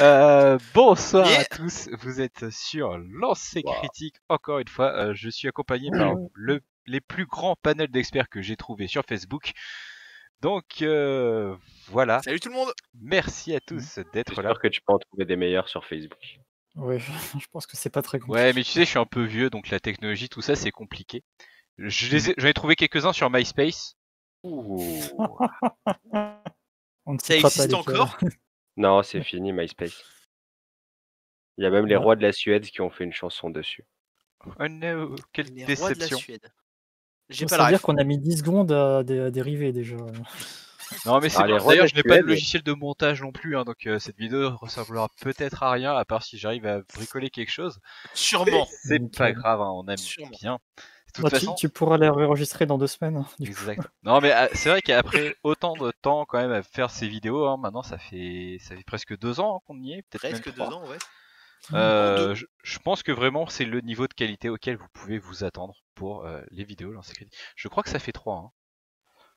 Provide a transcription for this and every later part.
Euh, bonsoir à tous, vous êtes sur Lancé Critique. Encore une fois, euh, je suis accompagné par le, les plus grands panels d'experts que j'ai trouvé sur Facebook. Donc euh, voilà. Salut tout le monde. Merci à tous d'être là. J'espère que tu peux en trouver des meilleurs sur Facebook. Oui, je pense que c'est pas très compliqué. Ouais, mais tu sais, je suis un peu vieux, donc la technologie, tout ça, c'est compliqué. Je j'en ai trouvé quelques-uns sur MySpace. On ça existe encore Non, c'est fini MySpace. Il y a même les rois de la Suède qui ont fait une chanson dessus. Oh no, quelle déception. J'ai pas Ça dire qu'on a mis 10 secondes à dériver déjà. Non mais ah, c'est D'ailleurs, je n'ai pas de logiciel de montage non plus, hein, donc euh, cette vidéo ressemblera peut-être à rien, à part si j'arrive à bricoler quelque chose. Sûrement. C'est pas grave, hein, on aime bien. Bah, tu, pourras les réenregistrer dans deux semaines. Hein, non, mais ah, c'est vrai qu'après autant de temps quand même à faire ces vidéos, hein, maintenant ça fait ça fait presque deux ans hein, qu'on y est. Presque deux ans, ouais. Euh, je, pense que vraiment c'est le niveau de qualité auquel vous pouvez vous attendre pour euh, les vidéos Je crois que ça fait trois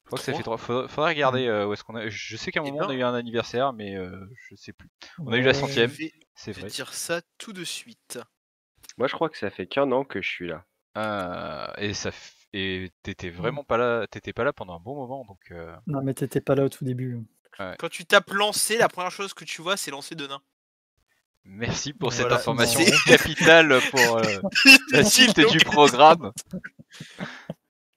Je crois que ça fait trois. Faudrait regarder mmh. euh, où est-ce qu'on a. Je sais qu'à un eh moment on a ben eu un anniversaire, mais je sais plus. On a eu la centième. C'est vrai. Je vais dire ça tout de suite. Moi je crois que ça fait qu'un an que je suis là. Ah, et ça et t'étais mmh. vraiment pas là, t'étais pas là pendant un bon moment, donc. Euh non, mais t'étais pas là au tout début. Quand tu tapes lancer, la première chose que tu vois, c'est lancer de nain. Merci pour cette information capitale pour euh, la suite du programme.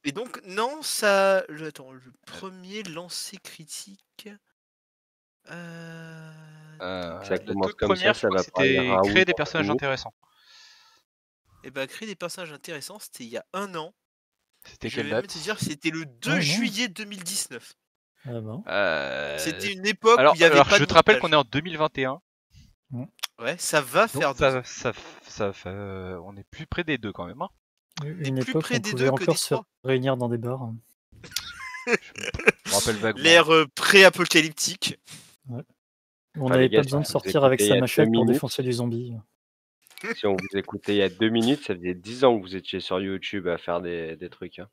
Et donc, non, ça. Le, attends, le premier lancer critique. Euh... euh ça comme créer des personnages intéressants et eh bah ben, créer des passages intéressants, c'était il y a un an. C'était quelle c'était le 2 juillet 2019. Ah bon euh, C'était une époque où il y avait Je te rappelle qu'on est en 2021. Ouais, ça va faire ça, on est plus près des deux quand même. Hein. Une époque où on encore se réunir dans des bars. je me rappelle L'ère euh, pré-apocalyptique. On n'avait pas besoin de sortir avec sa machette pour défoncer du zombie. Si on vous écoutait il y a deux minutes, ça faisait dix ans que vous étiez sur YouTube à faire des, trucs. Hein.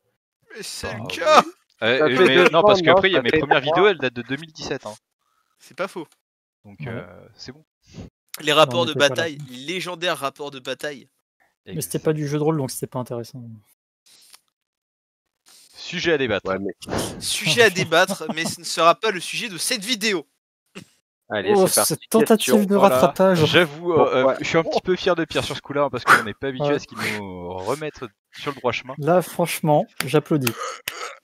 Mais c'est le ah cas euh, euh, Non, parce qu'après, mes premières vidéos, elles datent de 2017. Hein. C'est pas faux. Donc, euh, c'est bon. Les rapports de bataille, les légendaires rapports de bataille. Mais c'était pas du jeu de rôle, donc c'était pas intéressant. Sujet à débattre. Sujet à débattre, mais ce ne sera pas le sujet de cette vidéo. Allez, oh, cette tentative de rattrapage. J'avoue, euh, je suis un petit peu fier de Pierre sur ce coup-là hein, parce qu'on n'est pas habitué à ce qu'il nous remette sur le droit chemin. Là, franchement, j'applaudis.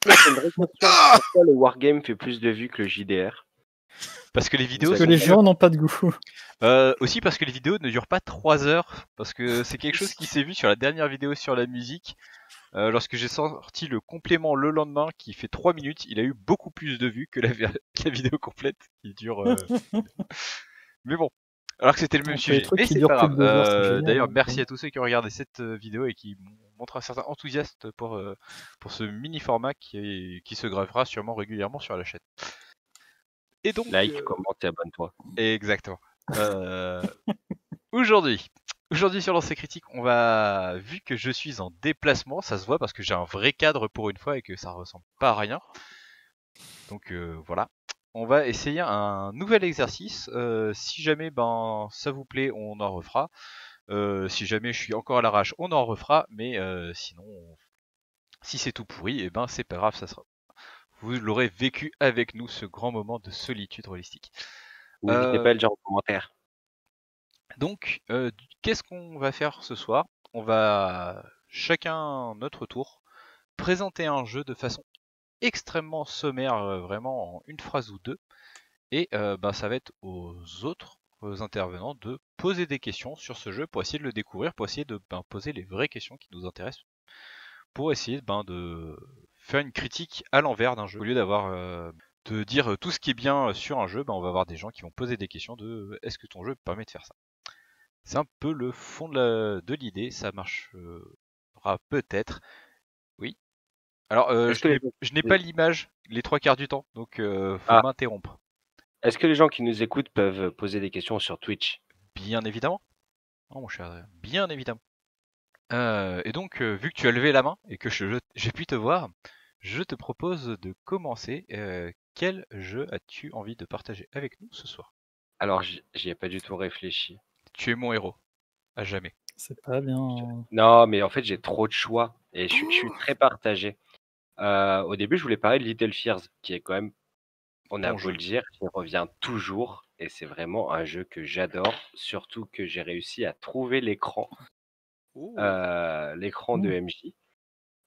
C'est une Pourquoi le Wargame fait plus de vues que le JDR Parce que les vidéos. Parce que les gens n'ont pas de goût. Euh, aussi parce que les vidéos ne durent pas 3 heures. Parce que c'est quelque chose qui s'est vu sur la dernière vidéo sur la musique. Euh, lorsque j'ai sorti le complément le lendemain qui fait 3 minutes, il a eu beaucoup plus de vues que la, vidéo complète qui dure. Euh, Mais bon. Alors que c'était le même ah, sujet. c'est pas grave. Euh, d'ailleurs, hein, merci à tous ceux qui ont regardé cette vidéo et qui montrent un certain enthousiasme pour, pour ce mini format qui, qui se gravera sûrement régulièrement sur la chaîne. Et donc. Like, commente et abonne-toi. Exactement. Aujourd'hui, Aujourd'hui sur l'Ancien Critique, on va vu que je suis en déplacement, ça se voit parce que j'ai un vrai cadre pour une fois et que ça ressemble pas à rien. Donc euh, voilà, on va essayer un nouvel exercice. Euh, si jamais ben ça vous plaît, on en refera. Euh, si jamais je suis encore à l'arrache, on en refera. Mais sinon, si c'est tout pourri, et eh ben c'est pas grave, ça sera. Vous l'aurez vécu avec nous ce grand moment de solitude holistique. n'hésitez pas à le dire en commentaire. Donc, euh, qu'est-ce qu'on va faire ce soir On va chacun notre tour présenter un jeu de façon extrêmement sommaire, euh, vraiment en une phrase ou deux. Et euh, ben ça va être aux autres intervenants de poser des questions sur ce jeu pour essayer de le découvrir, pour essayer de ben, poser les vraies questions qui nous intéressent, pour essayer ben, de faire une critique à l'envers d'un jeu. Au lieu d'avoir de dire tout ce qui est bien sur un jeu, ben, on va avoir des gens qui vont poser des questions de est-ce que ton jeu permet de faire ça c'est un peu le fond de l'idée, ça marchera peut-être. Oui. Alors, euh, je, n'ai pas l'image les trois quarts du temps, donc euh, faut ah. m'interrompre. Est-ce que les gens qui nous écoutent peuvent poser des questions sur Twitch Bien évidemment. Non, mon cher, bien évidemment. Euh, et donc, euh, vu que tu as levé la main et que j'ai pu te voir, je te propose de commencer. quel jeu as-tu envie de partager avec nous ce soir Alors, j'y ai pas du tout réfléchi. Tu es mon héros. À jamais. C'est pas bien. Non, mais en fait, j'ai trop de choix et je, suis très partagé. Euh, au début, je voulais parler de Little Fears, qui est quand même, on a beau le dire, qui revient toujours. Et c'est vraiment un jeu que j'adore, surtout que j'ai réussi à trouver l'écran. Euh, l'écran de MJ.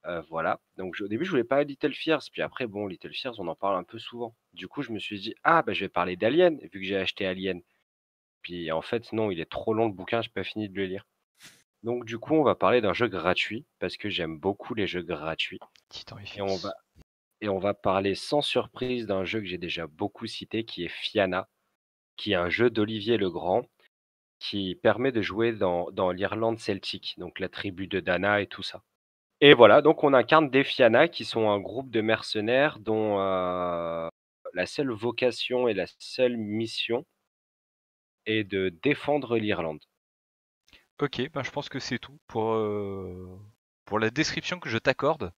Euh, voilà. Donc au début, je voulais parler de Little Fierce puis après, bon, Little Fears, on en parle un peu souvent. Du coup, je me suis dit, ah, bah, je vais parler d'Alien, vu que j'ai acheté Alien. Puis en fait, non, il est trop long le bouquin, n'ai pas fini de le lire. Donc du coup, on va parler d'un jeu gratuit parce que j'aime beaucoup les jeux gratuits. et, on va et on va parler sans surprise d'un jeu que j'ai déjà beaucoup cité qui est Fiana, qui est un jeu d'Olivier le Grand qui permet de jouer dans, l'Irlande celtique, donc la tribu de Dana et tout ça. Et voilà, donc on incarne des Fiana qui sont un groupe de mercenaires dont euh, la seule vocation et la seule mission et de défendre l'Irlande. Ok, ben je pense que c'est tout pour, euh, pour la description que je t'accorde.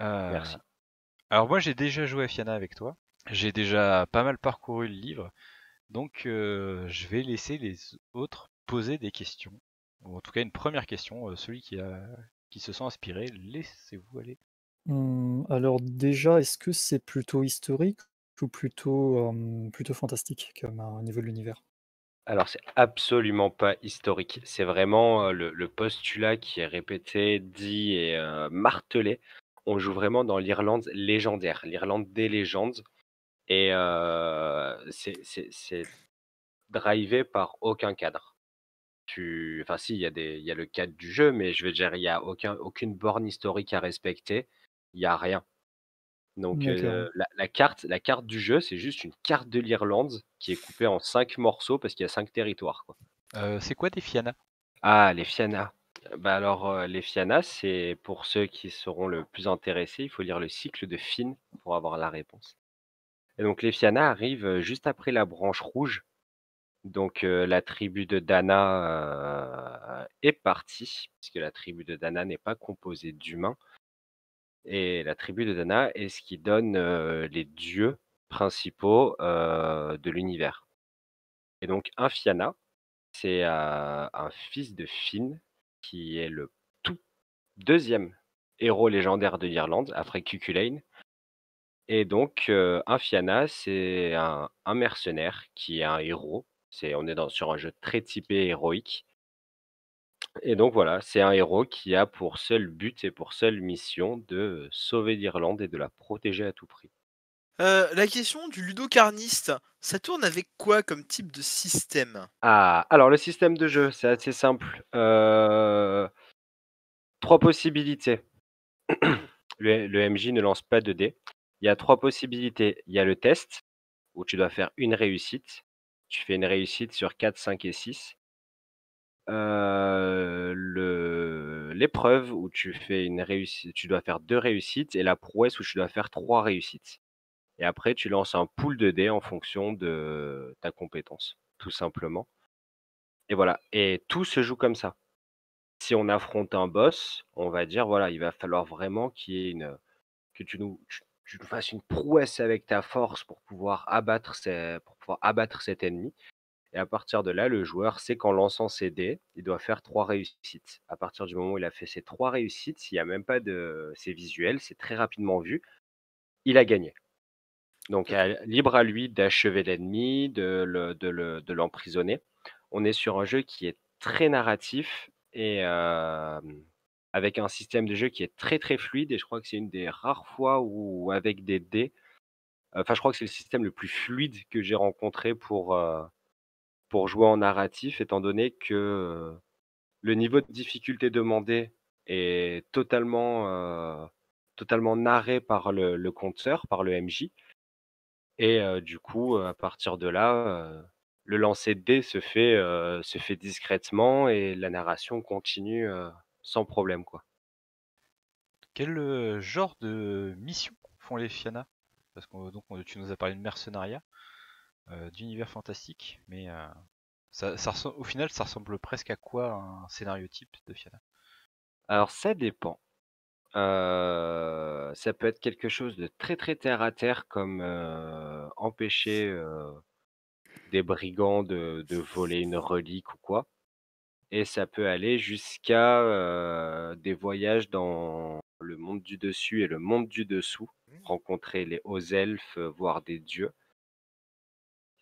Euh, Merci. Alors moi j'ai déjà joué à Fiana avec toi, j'ai déjà pas mal parcouru le livre, donc euh, je vais laisser les autres poser des questions, ou en tout cas une première question, celui qui, a, qui se sent inspiré, laissez-vous aller. Hum, alors déjà, est-ce que c'est plutôt historique ou plutôt, hum, plutôt fantastique comme au niveau de l'univers alors, c'est absolument pas historique. C'est vraiment le, postulat qui est répété, dit et martelé. On joue vraiment dans l'Irlande légendaire, l'Irlande des légendes. Et c'est- drivé par aucun cadre. Tu... Enfin, si, il y, a y a le cadre du jeu, mais je veux dire, il n'y a aucun, aucune borne historique à respecter. Il n'y a rien. Donc la, carte, la carte du jeu, c'est juste une carte de l'Irlande qui est coupée en cinq morceaux parce qu'il y a cinq territoires. c'est quoi des Fianna Ah, les Fianna. Bah alors, les Fianna, c'est pour ceux qui seront le plus intéressés, il faut lire le cycle de Finn pour avoir la réponse. Et donc, les Fianna arrivent juste après la branche rouge. Donc, la tribu de Dana est partie, puisque la tribu de Dana n'est pas composée d'humains et la tribu de Dana est ce qui donne les dieux principaux de l'univers. Et donc Infiana, c'est un fils de Finn qui est le tout deuxième héros légendaire de l'Irlande après Cuculain. Et donc Infiana, c'est un, mercenaire qui est un héros. on est sur un jeu très typé héroïque et donc voilà, c'est un héros qui a pour seul but et pour seule mission de sauver l'Irlande et de la protéger à tout prix. Euh, la question du ludocarniste, ça tourne avec quoi comme type de système Ah, alors le système de jeu, c'est assez simple. Euh, trois possibilités. le, le, MJ ne lance pas de dés. Il y a trois possibilités. Il y a le test, où tu dois faire une réussite. Tu fais une réussite sur 4, 5 et 6. Euh, l'épreuve où tu fais une tu dois faire deux réussites et la prouesse où tu dois faire trois réussites. Et après, tu lances un pool de dés en fonction de ta compétence, tout simplement. Et voilà. Et tout se joue comme ça. Si on affronte un boss, on va dire voilà, il va falloir vraiment qu'il y ait une que tu nous fasses une prouesse avec ta force pour pouvoir abattre pour pouvoir abattre cet ennemi. Et à partir de là, le joueur sait qu'en lançant ses dés, il doit faire trois réussites. À partir du moment où il a fait ses trois réussites, s'il n'y a même pas de. C'est visuel, c'est très rapidement vu. Il a gagné. Donc libre à lui d'achever l'ennemi, de, l'emprisonner. On est sur un jeu qui est très narratif et avec un système de jeu qui est très très fluide. Et je crois que c'est une des rares fois où avec des dés, enfin je crois que c'est le système le plus fluide que j'ai rencontré pour, pour jouer en narratif, étant donné que le niveau de difficulté demandé est totalement, totalement narré par le, compteur, par le MJ. Et du coup, à partir de là, le lancer de dés se fait, se fait discrètement et la narration continue sans problème. Quoi. Quel genre de mission font les Fiana Parce que donc, tu nous as parlé de mercenariat. Euh, d'univers fantastique, mais euh, ça, au final, ça ressemble presque à quoi un scénario type de Fianna Alors ça dépend. Euh, ça peut être quelque chose de très très terre à terre, comme empêcher des brigands de, de, voler une relique ou quoi. Et ça peut aller jusqu'à des voyages dans le monde du dessus et le monde du dessous, mmh. rencontrer les hauts elfes, voire des dieux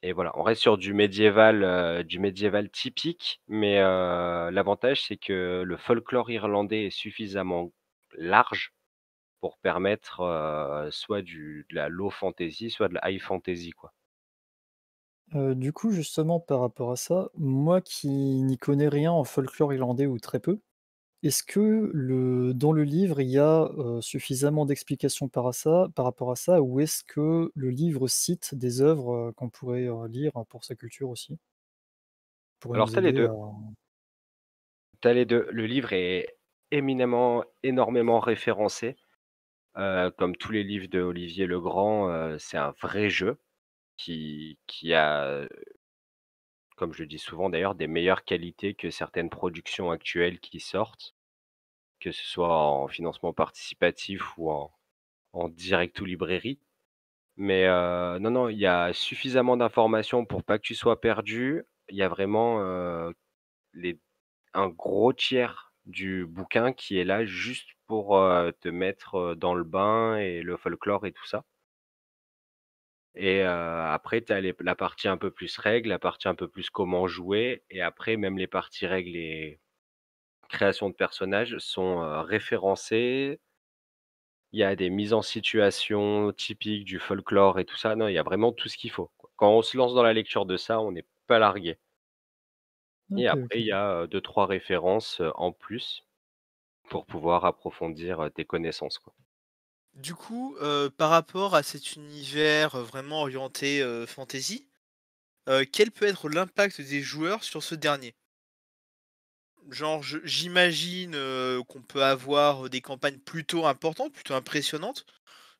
et voilà, on reste sur du médiéval, euh, du médiéval typique, mais euh, l'avantage c'est que le folklore irlandais est suffisamment large pour permettre euh, soit du, de la low fantasy, soit de la high fantasy, quoi. du coup, justement, par rapport à ça, moi qui n'y connais rien en folklore irlandais ou très peu, est-ce que dans le livre, il y a suffisamment d'explications par, rapport à ça, ou est-ce que le livre cite des œuvres qu'on pourrait lire pour sa culture aussi, Alors, t'as les deux. Le livre est éminemment, énormément référencé. comme tous les livres de Olivier Legrand, c'est un vrai jeu qui, qui a comme je dis souvent d'ailleurs, des meilleures qualités que certaines productions actuelles qui sortent, que ce soit en financement participatif ou en, direct ou librairie. Mais euh, non, non, il y a suffisamment d'informations pour pas que tu sois perdu. Il y a vraiment euh, les, un gros tiers du bouquin qui est là juste pour euh, te mettre dans le bain et le folklore et tout ça. Et après, tu la partie un peu plus règle, la partie un peu plus comment jouer. Et après, même les parties règles et création de personnages sont référencées. Il y a des mises en situation typiques du folklore et tout ça. Non, il y a vraiment tout ce qu'il faut. Quand on se lance dans la lecture de ça, on n'est pas largué. Et après, il y a deux, trois références en plus pour pouvoir approfondir tes connaissances. quoi. Du coup, euh, par rapport à cet univers euh, vraiment orienté euh, fantasy, quel peut être l'impact des joueurs sur ce dernier Genre, j'imagine qu'on peut avoir des campagnes plutôt importantes, plutôt impressionnantes,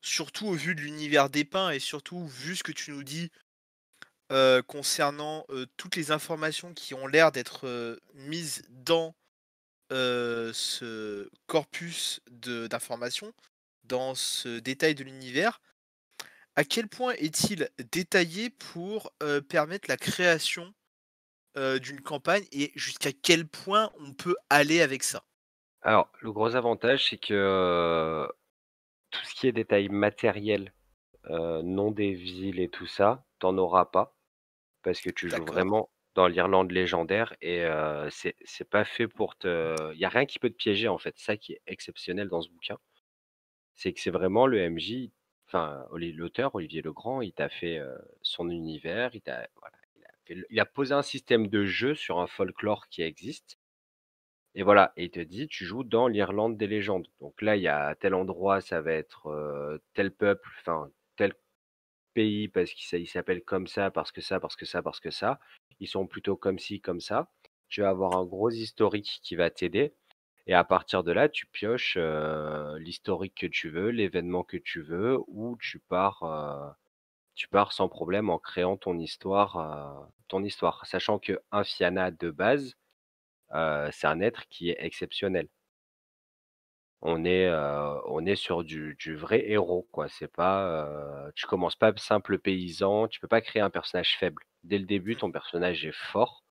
surtout au vu de l'univers dépeint et surtout vu ce que tu nous dis concernant toutes les informations qui ont l'air d'être mises dans ce corpus d'informations dans ce détail de l'univers, à quel point est-il détaillé pour euh, permettre la création euh, d'une campagne et jusqu'à quel point on peut aller avec ça Alors, le gros avantage, c'est que euh, tout ce qui est détail matériel, nom des villes et tout ça, t'en auras pas parce que tu joues vraiment dans l'Irlande légendaire et c'est pas fait pour te. Il n'y a rien qui peut te piéger en fait. Ça qui est exceptionnel dans ce bouquin c'est que c'est vraiment le MJ, enfin, l'auteur, Olivier Legrand, il t'a fait son univers, il a posé un système de jeu sur un folklore qui existe. Et voilà, il te dit, tu joues dans l'Irlande des légendes. Donc là, il y a tel endroit, ça va être tel peuple, enfin, tel pays, parce qu'il s'appelle comme ça, parce que ça, parce que ça, parce que ça. Ils sont plutôt comme ci, comme ça. Tu vas avoir un gros historique qui va t'aider. Et à partir de là, tu pioches l'historique que tu veux, l'événement que tu veux, ou tu pars, tu pars sans problème en créant ton histoire, ton histoire. Sachant que un Fiana de base, c'est un être qui est exceptionnel. On est, on est sur du, du, vrai héros, quoi. C'est pas, tu commences pas simple paysan. Tu peux pas créer un personnage faible. Dès le début, ton personnage est fort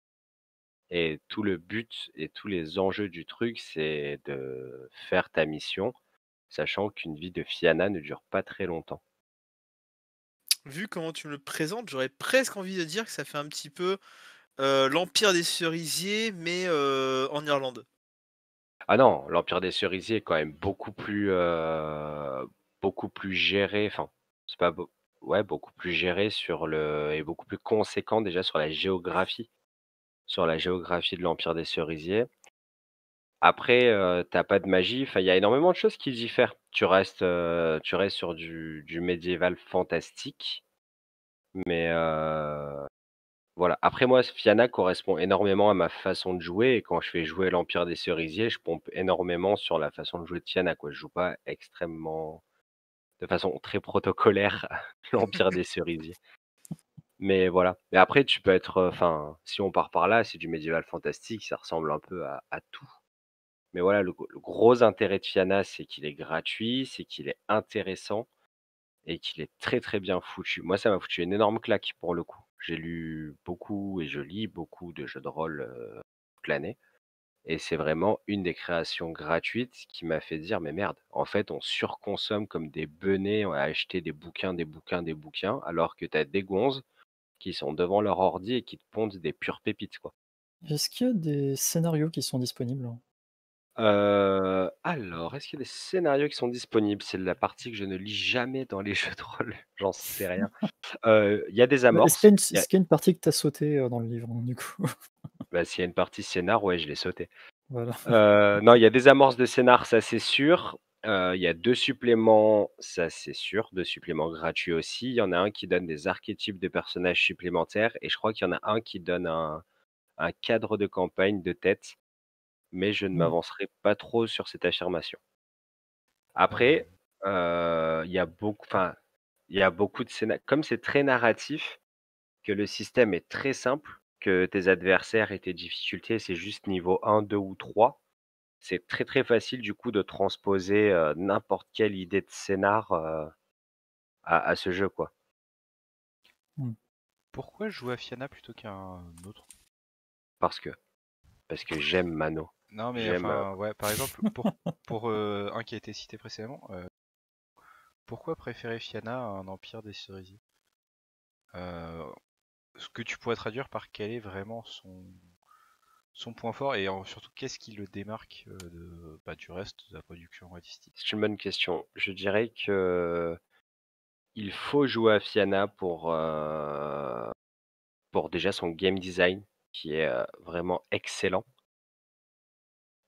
et tout le but et tous les enjeux du truc, c'est de faire ta mission, sachant qu'une vie de Fiana ne dure pas très longtemps. Vu comment tu me le présentes, j'aurais presque envie de dire que ça fait un petit peu euh, l'Empire des cerisiers, mais euh, en Irlande. Ah non, l'Empire des cerisiers est quand même beaucoup plus, euh, beaucoup plus géré. Enfin, c'est pas Ouais, beaucoup plus géré sur le et beaucoup plus conséquent déjà sur la géographie sur la géographie de l'Empire des Cerisiers. Après, tu t'as pas de magie. il y a énormément de choses qui diffèrent. Tu restes, tu restes sur du, médiéval fantastique. Mais voilà. Après, moi, Fiana correspond énormément à ma façon de jouer. Et quand je fais jouer l'Empire des Cerisiers, je pompe énormément sur la façon de jouer de À Quoi. Je joue pas extrêmement. de façon très protocolaire l'Empire des Cerisiers. Mais voilà. Mais après, tu peux être. Euh, enfin, si on part par là, c'est du médiéval fantastique, ça ressemble un peu à, tout. Mais voilà, le, gros intérêt de Fiana, c'est qu'il est gratuit, c'est qu'il est intéressant et qu'il est très très bien foutu. Moi, ça m'a foutu une énorme claque pour le coup. J'ai lu beaucoup et je lis beaucoup de jeux de rôle euh, toute l'année. Et c'est vraiment une des créations gratuites qui m'a fait dire, mais merde, en fait, on surconsomme comme des benets, on a acheté des bouquins, des bouquins, des bouquins, alors que tu as des gonzes sont devant leur ordi et qui te pondent des pures pépites. quoi. Est-ce qu'il y a des scénarios qui sont disponibles hein? euh, alors, est-ce qu'il y a des scénarios qui sont disponibles C'est la partie que je ne lis jamais dans les jeux de rôle, j'en sais rien. Euh, il y a des bah, amorces. est-ce qu'il y a une partie que tu as sautée euh, dans le livre, hein, du coup bah, S'il y a une partie scénar, ouais, je l'ai sauté. Voilà. non, il y a des amorces de scénar, ça c'est sûr. Il y a deux suppléments, ça c'est sûr, deux suppléments gratuits aussi. Il y en a un qui donne des archétypes de personnages supplémentaires et je crois qu'il y en a un qui donne un, cadre de campagne de tête, mais je ne mmh. m'avancerai pas trop sur cette affirmation. Après, il y a beaucoup, il y a beaucoup de scénarios. Comme c'est très narratif, que le système est très simple, que tes adversaires et tes difficultés, c'est juste niveau 1, 2 ou 3 c'est très très facile du coup de transposer n'importe quelle idée de scénar à, ce jeu quoi. Mmh. Pourquoi jouer à Fiana plutôt qu'à un autre Parce que parce que j'aime Mano. Non mais enfin, ouais, par exemple pour, un qui a été cité précédemment, pourquoi préférer Fiana à un Empire des cerisiers Ce que tu pourrais traduire par quel est vraiment son son point fort et surtout qu'est-ce qui le démarque euh, de, bah, du reste de la production artistique C'est une bonne question. Je dirais que il faut jouer à Fiana pour, euh, pour déjà son game design qui est euh, vraiment excellent.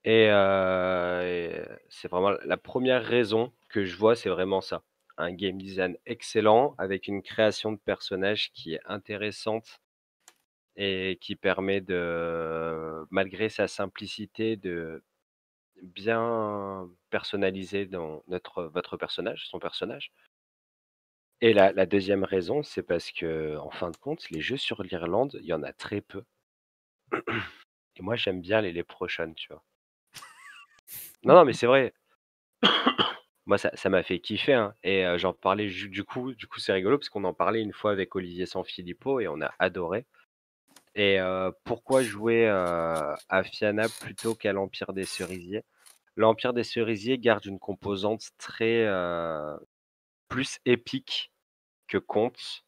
Et, c'est vraiment la première raison que je vois, c'est vraiment ça. Un game design excellent avec une création de personnages qui est intéressante et qui permet de, malgré sa simplicité, de bien personnaliser dans notre, votre personnage, son personnage. Et la, deuxième raison, c'est parce que, en fin de compte, les jeux sur l'Irlande, il y en a très peu. Et moi, j'aime bien les prochaines, tu vois. Non, non, mais c'est vrai. moi, ça m'a fait kiffer. Hein, et j'en parlais du coup, du coup, c'est rigolo parce qu'on en parlait une fois avec Olivier Sanfilippo et on a adoré. Et pourquoi jouer à Fiana plutôt qu'à l'Empire des Cerisiers L'Empire des Cerisiers garde une composante très plus épique que Conte,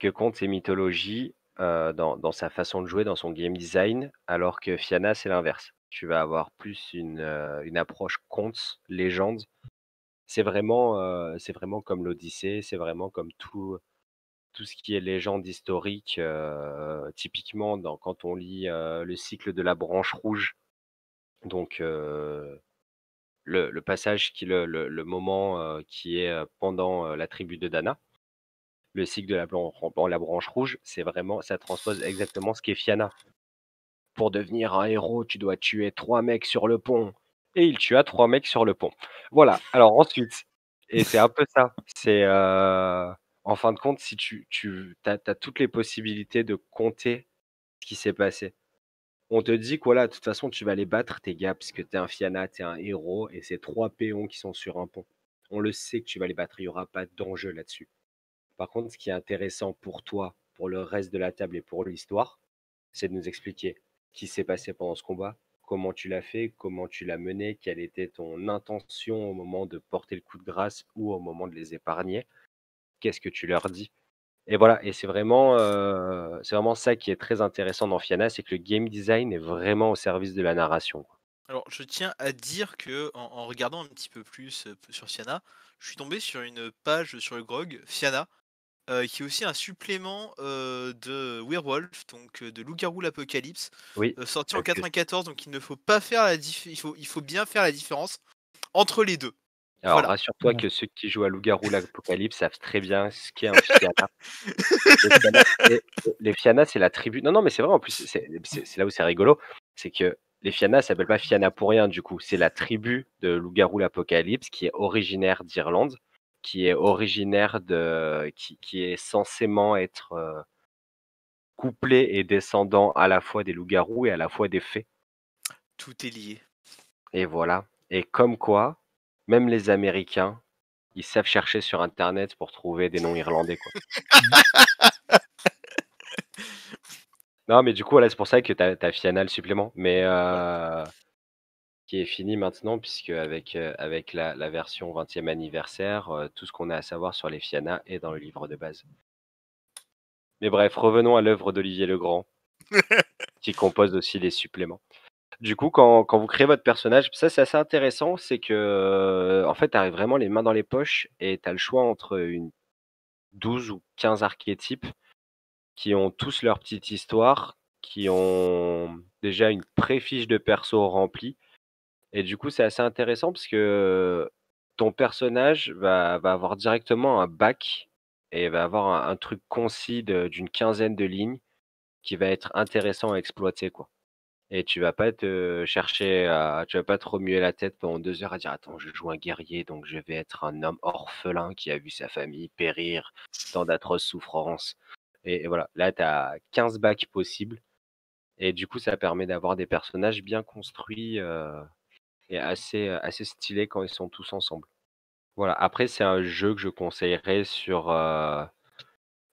que Conte et mythologie dans, sa façon de jouer, dans son game design, alors que Fiana c'est l'inverse. Tu vas avoir plus une, approche Conte, légende. C'est vraiment, c'est vraiment comme l'Odyssée, c'est vraiment comme tout, tout ce qui est légende historique, euh, typiquement dans, quand on lit euh, le cycle de la branche rouge, donc euh, le, passage qui le, moment qui est pendant la tribu de Dana, le cycle de la, la branche rouge, c'est vraiment ça transpose exactement ce qu'est Fiana. Pour devenir un héros, tu dois tuer trois mecs sur le pont. Et il tua trois mecs sur le pont. Voilà. Alors ensuite, et c'est un peu ça. C'est en fin de compte, si tu, as, toutes les possibilités de compter ce qui s'est passé. On te dit que de toute façon, tu vas les battre, tes gars, parce que es un tu es un héros, et c'est trois péons qui sont sur un pont. On le sait que tu vas les battre, il n'y aura pas d'enjeu là-dessus. Par contre, ce qui est intéressant pour toi, pour le reste de la table et pour l'histoire, c'est de nous expliquer ce qui s'est passé pendant ce combat, comment tu l'as fait, comment tu l'as mené, quelle était ton intention au moment de porter le coup de grâce ou au moment de les épargner, qu'est-ce que tu leur dis Et voilà, et c'est vraiment, euh, vraiment ça qui est très intéressant dans Fiana, c'est que le game design est vraiment au service de la narration. Alors, je tiens à dire que en, regardant un petit peu plus euh, sur Fiana, je suis tombé sur une page sur le Grog, Fiana, euh, qui est aussi un supplément de Werewolf, donc de Loup-garou l'Apocalypse, sorti en 94. Donc il ne faut pas faire la il, il faut bien faire la différence entre les deux. Alors rassure-toi que ceux qui jouent à loup l'Apocalypse savent très bien ce qu'est un Fiana. les, Fianna, c'est la tribu. Non, non, mais c'est vrai, en plus, c'est là où c'est rigolo. C'est que les Fiana s'appellent pas Fianna pour rien, du coup. C'est la tribu de loup l'Apocalypse qui est originaire d'Irlande, qui est originaire de. qui, est censément être euh, couplé et descendant à la fois des loups-garous et à la fois des fées. Tout est lié. Et voilà. Et comme quoi, même les Américains, ils savent chercher sur Internet pour trouver des noms irlandais. non, mais du coup, c'est pour ça que tu as, Fianna, le supplément, mais euh, qui est fini maintenant, puisque avec, euh, avec la, version 20e anniversaire, euh, tout ce qu'on a à savoir sur les Fianna est dans le livre de base. Mais bref, revenons à l'œuvre d'Olivier Legrand, qui compose aussi les suppléments. Du coup, quand, quand, vous créez votre personnage, ça c'est assez intéressant, c'est que euh, en fait, tu arrives vraiment les mains dans les poches et tu as le choix entre une 12 ou 15 archétypes qui ont tous leur petite histoire, qui ont déjà une préfiche de perso remplie. Et du coup, c'est assez intéressant parce que euh, ton personnage va, va avoir directement un bac et va avoir un, un truc concis d'une quinzaine de lignes qui va être intéressant à exploiter. quoi. Et tu vas pas te chercher tu vas pas trop remuer la tête pendant deux heures à dire attends je joue un guerrier donc je vais être un homme orphelin qui a vu sa famille périr dans d'atroces souffrances. Et, voilà, là tu as 15 bacs possibles et du coup ça permet d'avoir des personnages bien construits euh, et assez euh, assez stylés quand ils sont tous ensemble. Voilà, après c'est un jeu que je conseillerais sur euh,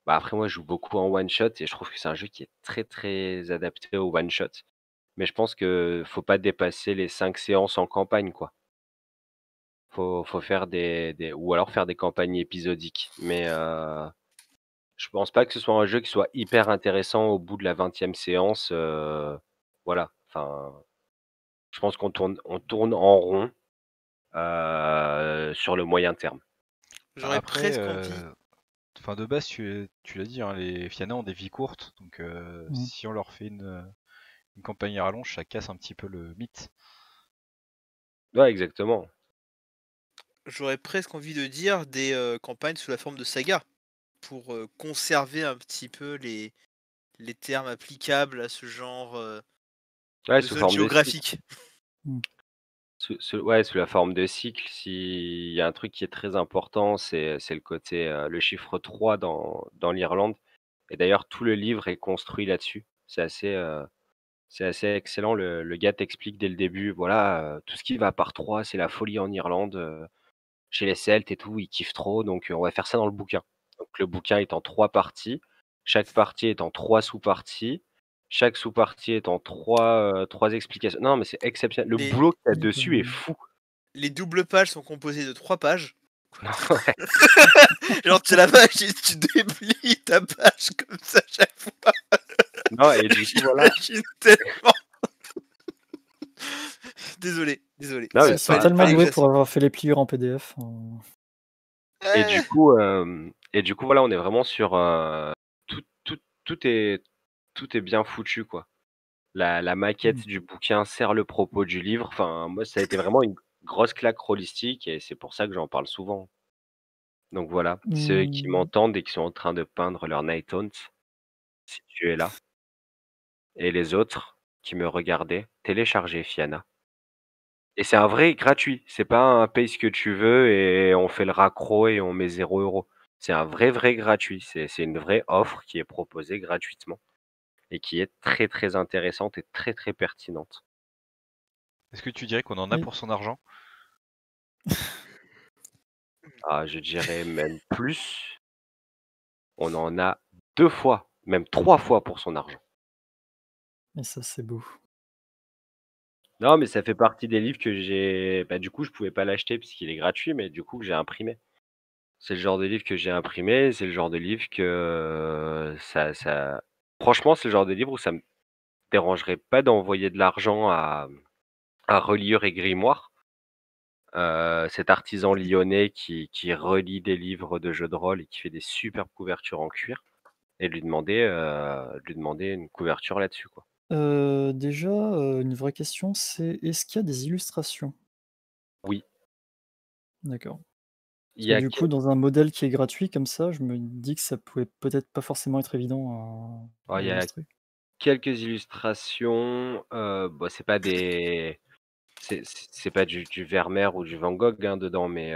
bah, après, moi, je joue beaucoup en one shot et je trouve que c'est un jeu qui est très très adapté au one shot. Mais je pense que faut pas dépasser les cinq séances en campagne, quoi. Faut, faire des, ou alors faire des campagnes épisodiques. Mais euh, je pense pas que ce soit un jeu qui soit hyper intéressant au bout de la 20e séance. Euh, voilà. Enfin, je pense qu'on tourne, on tourne en rond euh, sur le moyen terme. J'aurais euh, de base tu, l'as dit hein, les Fianna ont des vies courtes donc mmh. si on leur fait une une campagne à rallonge, ça casse un petit peu le mythe. Ouais, exactement. J'aurais presque envie de dire des euh, campagnes sous la forme de saga, pour euh, conserver un petit peu les, les termes applicables à ce genre euh, de géographique. Mm. sous, ouais, sous la forme de cycle, s'il y a un truc qui est très important, c'est le côté, le chiffre 3 dans, l'Irlande. Et d'ailleurs, tout le livre est construit là-dessus. C'est assez, c'est assez excellent. Le, gars t'explique dès le début, voilà, tout ce qui va par trois, c'est la folie en Irlande, chez les Celtes et tout, ils kiffent trop, donc on va faire ça dans le bouquin. Donc le bouquin est en trois parties, chaque partie est en trois sous-parties, chaque sous-partie est en trois, explications. Non, mais c'est exceptionnel. Le boulot qu'il y a dessus est fou. Les doubles pages sont composées de trois pages. Genre, tu la page, tu déplies ta page comme ça chaque fois. Non, et du coup, voilà. tellement... désolé, désolé. Non, tellement doué pour avoir fait les pliures en PDF. Hein. Et du coup, euh, et du coup, voilà, on est vraiment sur euh, tout, est tout est bien foutu, quoi. La, maquette mm. du bouquin sert le propos du livre. Enfin, moi, ça a été vraiment une grosse claque holistique et c'est pour ça que j'en parle souvent. Donc voilà, ceux qui mm. m'entendent et qui sont en train de peindre leur Night Haunt, si tu es là, et les autres qui me regardaient télécharger Fiana. Et c'est un vrai gratuit. C'est pas un paye ce que tu veux et on fait le raccro et on met 0 euros. C'est un vrai, vrai gratuit. C'est une vraie offre qui est proposée gratuitement et qui est très, très intéressante et très, très pertinente. Est-ce que tu dirais qu'on en a pour son argent Ah, je dirais même plus. On en a deux fois, même trois fois pour son argent. Et ça, c'est beau. Non, mais ça fait partie des livres que j'ai. Bah, du coup, je pouvais pas l'acheter puisqu'il est gratuit, mais du coup, que j'ai imprimé. C'est le genre de livre que j'ai imprimé, c'est le genre de livre que ça, ça. Franchement, c'est le genre de livre où ça me dérangerait pas d'envoyer de l'argent à, à Reliure et Grimoire. cet artisan lyonnais qui, qui relie des livres de jeux de rôle et qui fait des superbes couvertures en cuir et lui demander, lui demander une couverture là-dessus. quoi. Euh, déjà, euh, une vraie question, c'est est-ce qu'il y a des illustrations? Oui. D'accord. Il du coup, dans un modèle qui est gratuit comme ça, je me dis que ça pouvait peut-être pas forcément être évident il y a quelques illustrations, euh, c'est pas des c'est pas du Vermeer ou du Van Gogh, hein, dedans, mais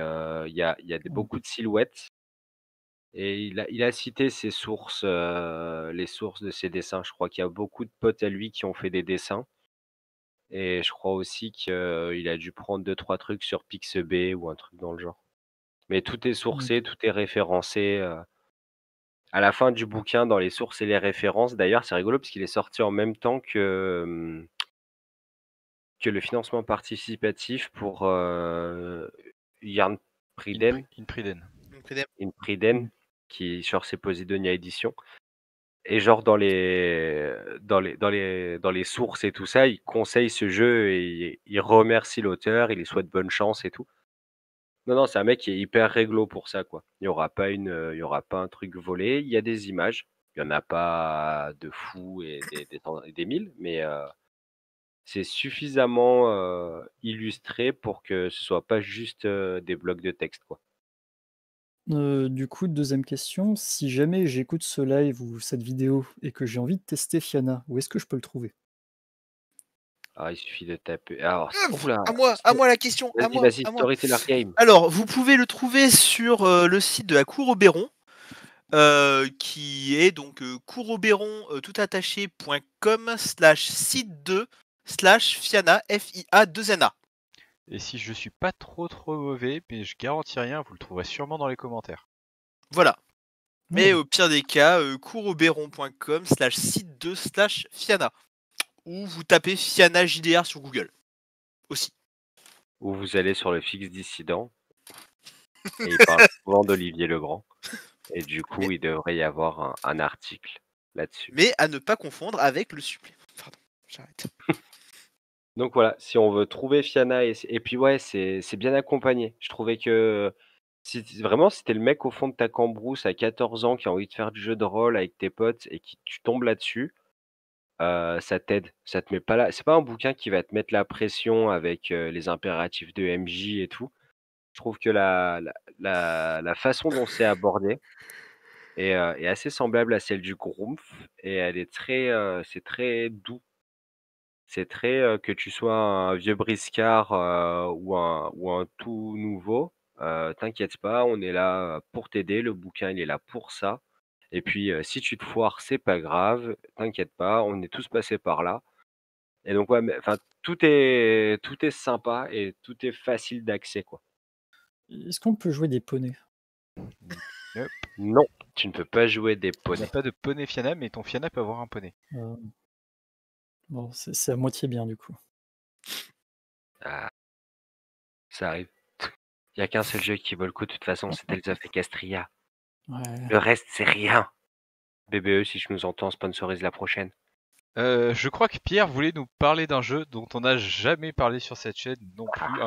il y a ah, beaucoup de silhouettes et il a, cité ses sources, euh, les sources de ses dessins. Je crois qu'il y a beaucoup de potes à lui qui ont fait des dessins. Et je crois aussi qu'il euh, a dû prendre deux, trois trucs sur Pixabay ou un truc dans le genre. Mais tout est mmh. sourcé, tout est référencé. Euh. À la fin du bouquin, dans les sources et les références, d'ailleurs, c'est rigolo parce qu'il est sorti en même temps que, mmh, le financement participatif pour Yarn Priden. Priden qui sort ses Posidonia édition Et genre dans les, dans les, dans les, dans les sources et tout ça, il conseille ce jeu et il, remercie l'auteur, il lui souhaite bonne chance et tout. Non, non, c'est un mec qui est hyper réglo pour ça, quoi. Il n'y aura, pas une, euh, il y aura pas un truc volé, il y a des images. Il n'y en a pas de fou et des, des, mille, mais euh, c'est suffisamment euh, illustré pour que ce soit pas juste des blocs de texte, quoi. Euh, du coup, deuxième question, si jamais j'écoute ce live ou cette vidéo et que j'ai envie de tester Fiana, où est-ce que je peux le trouver ah, il suffit de taper. Ah, ah, oh à moi, la question. Alors, vous pouvez le trouver sur euh, le site de la Cour Oberon, euh, qui est donc euh, toutattaché.com slash site 2 slash fiana f i a et si je suis pas trop trop mauvais, mais je garantis rien, vous le trouverez sûrement dans les commentaires. Voilà. Mais hmm. au pire des cas, euh, slash site 2 slash Fiana. Ou vous tapez Fiana JDR sur Google. Aussi. Ou vous allez sur le fixe dissident. Et il parle souvent d'Olivier Legrand. Et du coup, il devrait y avoir un, article là-dessus. Mais à ne pas confondre avec le supplément. Pardon, j'arrête. Donc voilà, si on veut trouver Fiana, et, puis ouais, c'est bien accompagné. Je trouvais que vraiment, si t'es le mec au fond de ta cambrousse à 14 ans qui a envie de faire du jeu de rôle avec tes potes et que tu tombes là-dessus, euh, ça t'aide. Ça te met pas là. C'est pas un bouquin qui va te mettre la pression avec euh, les impératifs de MJ et tout. Je trouve que la, façon dont c'est abordé euh, est, assez semblable à celle du Grumpf et elle est très, c'est très doux c'est très que tu sois un vieux briscard ou, un, ou un tout nouveau, t'inquiète pas, on est là pour t'aider, le bouquin il est là pour ça. Et puis si tu te foires, c'est pas grave, t'inquiète pas, on est tous passés par là. Et donc ouais, tout est tout est sympa et tout est facile d'accès quoi. Est-ce qu'on peut jouer des poneys Non, tu ne peux pas jouer des Il n'y a pas de poney Fiana, mais ton Fiana peut avoir un poney. Bon, c'est à moitié bien du coup. Ah, ça arrive. Il n'y a qu'un seul jeu qui vaut le coup de toute façon, c'est Elsa et Castria. Le reste, c'est rien. BBE, si je nous entends, sponsorise la prochaine. Euh, je crois que Pierre voulait nous parler d'un jeu dont on n'a jamais parlé sur cette chaîne non ah. plus.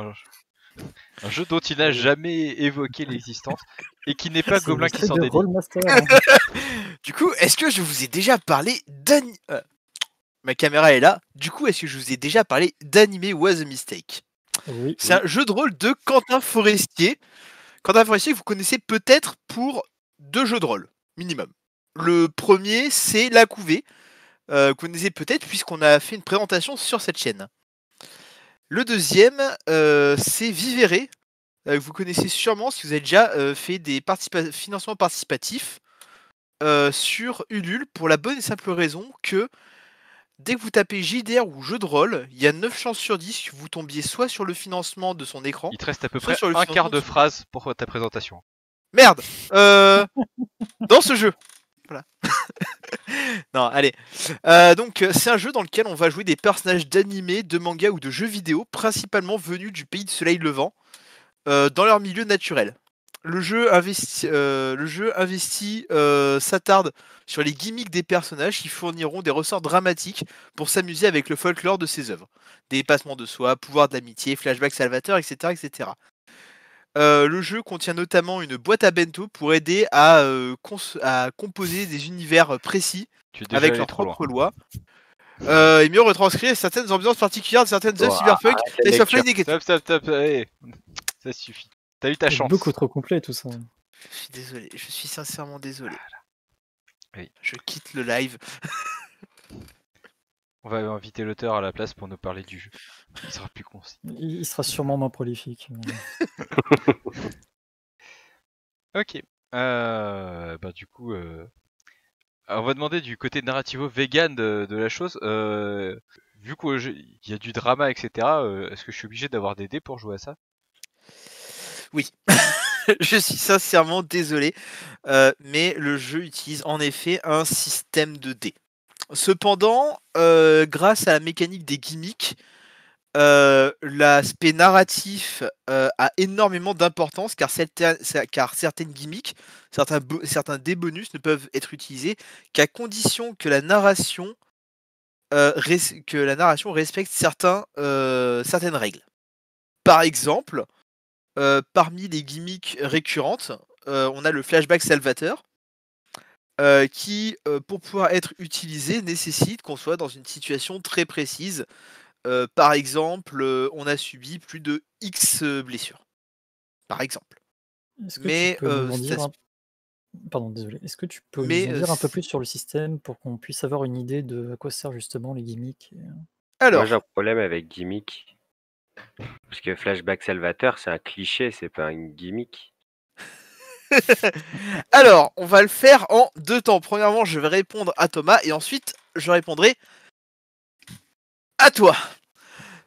Un, jeu dont il n'a euh. jamais évoqué l'existence et qui n'est pas Gobelin qui s'en délie. Hein. du coup, est-ce que je vous ai déjà parlé d'un? ma caméra est là. Du coup, est-ce que je vous ai déjà parlé d'anime Was a Mistake C'est un jeu de rôle de Quentin Forestier. Quentin Forestier, vous connaissez peut-être pour deux jeux de rôle, minimum. Le premier, c'est La Couvée. Euh, vous connaissez peut-être puisqu'on a fait une présentation sur cette chaîne. Le deuxième, euh, c'est Vivéré. Euh, vous connaissez sûrement si vous avez déjà fait des financements participatifs sur Ulule pour la bonne et simple raison que Dès que vous tapez JDR ou jeu de rôle, il y a 9 chances sur 10 que vous tombiez soit sur le financement de son écran. Il reste à peu près un quart de phrase pour ta présentation. Merde euh, Dans ce jeu Voilà. non, allez. Euh, donc, c'est un jeu dans lequel on va jouer des personnages d'animés, de manga ou de jeux vidéo, principalement venus du pays de Soleil Levant, euh, dans leur milieu naturel le jeu investit euh, euh, s'attarde sur les gimmicks des personnages qui fourniront des ressorts dramatiques pour s'amuser avec le folklore de ses œuvres. Dépassement de soi, pouvoir d'amitié, flashback salvateur, etc. Euh, le jeu contient notamment une boîte à bento pour aider à, composer des univers précis avec leurs propres lois. et mieux retranscrire certaines ambiances particulières de certaines œuvres cyberpunk et ça suffit. T'as eu ta chance. Beaucoup trop complet tout ça. Je suis désolé, je suis sincèrement désolé. Je quitte le live. On va inviter l'auteur à la place pour nous parler du jeu. Il sera plus concis. Il sera sûrement moins prolifique. ok. Euh, bah, du coup, euh, on va demander du côté narrativo vegan de, la chose. Euh, vu qu'il y a du drama, etc., est-ce que je suis obligé d'avoir des dés pour jouer à ça oui. je suis sincèrement désolé, euh, mais le jeu utilise en effet un système de dés. Cependant, euh, grâce à la mécanique des gimmicks, euh, l'aspect narratif a énormément d'importance car, car, certaines gimmicks, certains, certains dés bonus ne peuvent être utilisés qu'à condition que la narration, que la narration respecte certaines règles. Par exemple, euh, parmi les gimmicks récurrentes, euh, on a le flashback salvateur, euh, qui, pour pouvoir être utilisé, nécessite qu'on soit dans une situation très précise. par exemple, on a subi plus de X blessures. Par exemple. Mais Pardon, désolé. Est-ce que tu peux nous dire un peu plus sur le système pour qu'on puisse avoir une idée de à quoi sert justement les gimmicks Alors, moi j'ai un problème avec gimmicks parce que Flashback Salvateur, c'est un cliché, c'est pas une gimmick. Alors, on va le faire en deux temps. Premièrement, je vais répondre à Thomas et ensuite, je répondrai à toi.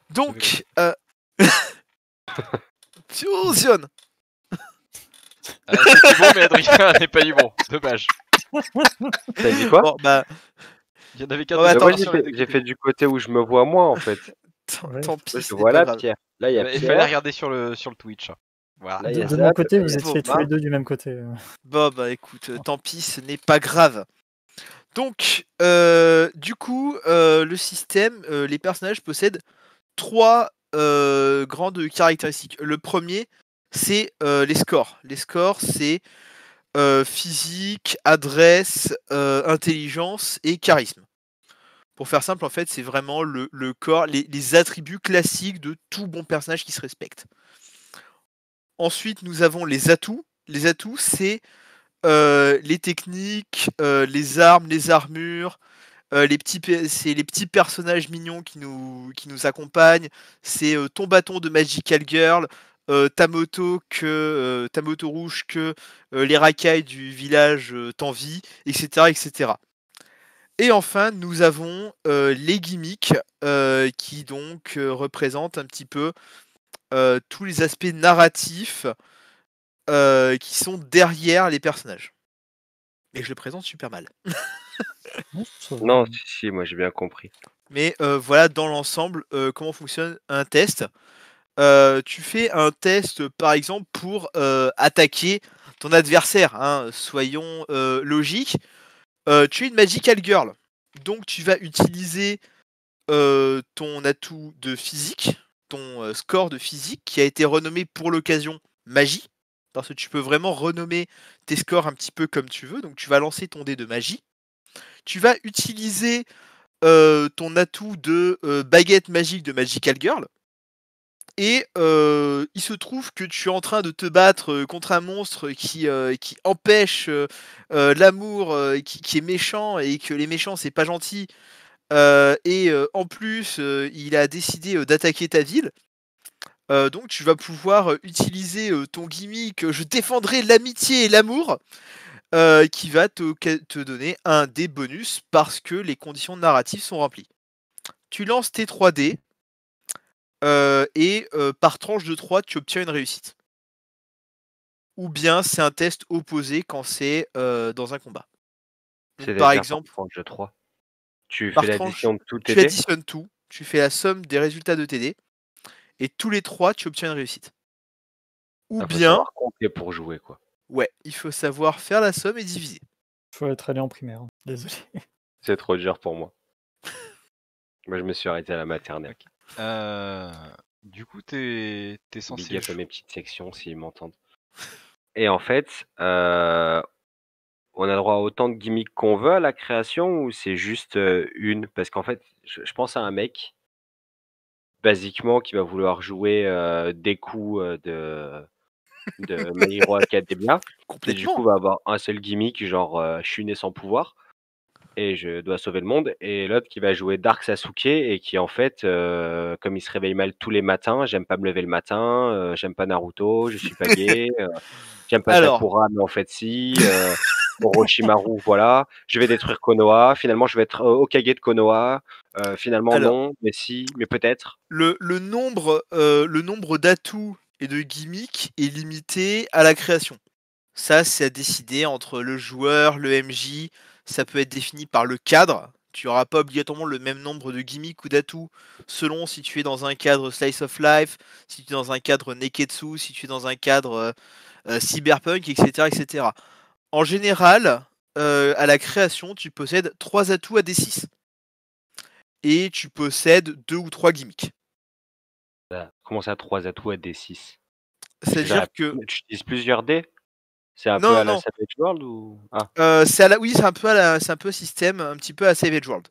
Donc, euh... tu ozionnes. Ah, c'est bon, mais Adrien n'est pas du bon. Dommage. T'as dit quoi bah, Il y en avait bah, bah j'ai fait, fait, du côté où je me vois moi, en fait. Tant pis. Voilà, Pierre. Là, il a Il fallait regarder sur le, sur le Twitch. Hein. de, côté, vous êtes tous les deux du même côté. Euh. Bon, bah écoute, euh, tant pis, ce n'est pas grave. Donc, euh, du coup, le système, les personnages possèdent trois grandes caractéristiques. Le premier, c'est les scores. Les scores, c'est physique, adresse, intelligence et charisme. Pour faire simple, en fait, c'est vraiment le, corps, les, attributs classiques de tout bon personnage qui se respecte. Ensuite, nous avons les atouts. Les atouts, c'est euh, les techniques, euh, les armes, les armures, euh, les petits, les petits personnages mignons qui nous, accompagnent. C'est ton bâton de Magical Girl, ta moto que ta moto rouge que les racailles du village t'envie, etc., etc. Et enfin, nous avons euh, les gimmicks euh, qui donc euh, représentent un petit peu tous les aspects narratifs qui sont derrière les personnages. Et je le présente super mal. non, si, si, moi j'ai bien compris. Mais voilà, dans l'ensemble, comment fonctionne un test. tu fais un test, par exemple, pour attaquer ton adversaire. Hein. soyons logiques. Euh, tu es une magical girl, donc tu vas utiliser euh, ton atout de physique, ton euh, score de physique qui a été renommé pour l'occasion magie, parce que tu peux vraiment renommer tes scores un petit peu comme tu veux, donc tu vas lancer ton dé de magie. Tu vas utiliser ton atout de baguette magique de Magical Girl, et il se trouve que tu es en train de te battre contre un monstre qui, qui empêche l'amour, qui, est méchant, et que les méchants, c'est pas gentil. et en plus, il a décidé d'attaquer ta ville. donc tu vas pouvoir utiliser ton gimmick Je défendrai l'amitié et l'amour qui va te, te, donner un dé bonus parce que les conditions narratives sont remplies. Tu lances tes 3 d euh, et euh, par tranche de 3, tu obtiens une réussite. Ou bien c'est un test opposé quand c'est euh, dans un combat. par exemple, tranche de 3. Tu fais de Tu additionnes tout, tu fais la somme des résultats de TD, et tous les 3, tu obtiens une réussite. Ou ah, bien. pour jouer, quoi. Ouais, il faut savoir faire la somme et diviser. Il faut être allé en primaire, hein. désolé. C'est trop dur pour moi. moi, je me suis arrêté à la maternelle. Euh, du coup, t'es es censé. Big up mes petites sections s'ils m'entendent. Et en fait, euh, on a droit à autant de gimmicks qu'on veut à la création ou c'est juste euh, une Parce qu'en fait, je, pense à un mec, basiquement, qui va vouloir jouer des coups de, de My Hero Et du coup, va avoir un seul gimmick, genre je suis né sans pouvoir et je dois sauver le monde. Et l'autre qui va jouer Dark Sasuke et qui, en fait, euh, comme il se réveille mal tous les matins, j'aime pas me lever le matin, euh, j'aime pas Naruto, je suis pas gay, euh, j'aime pas Sakura, mais en fait, si. Orochimaru, voilà. Je vais détruire Konoha. Finalement, je vais être Okage de Konoha. finalement, non, mais si, mais peut-être. Le, nombre, le nombre d'atouts et de gimmicks est limité à la création. Ça, c'est à décider entre le joueur, le MJ, ça peut être défini par le cadre. Tu n'auras pas obligatoirement le même nombre de gimmicks ou d'atouts selon si tu es dans un cadre slice of life, si tu es dans un cadre neketsu, si tu es dans un cadre euh, euh, cyberpunk, etc., etc. En général, euh, à la création, tu possèdes 3 atouts à D6. Et tu possèdes 2 ou 3 gimmicks. Bah, comment ça, 3 atouts à D6 C'est-à-dire que. Tu utilises plusieurs dés c'est un peu à la Savage World ou c'est Oui, c'est un peu c'est un peu système, un petit peu à Savage World.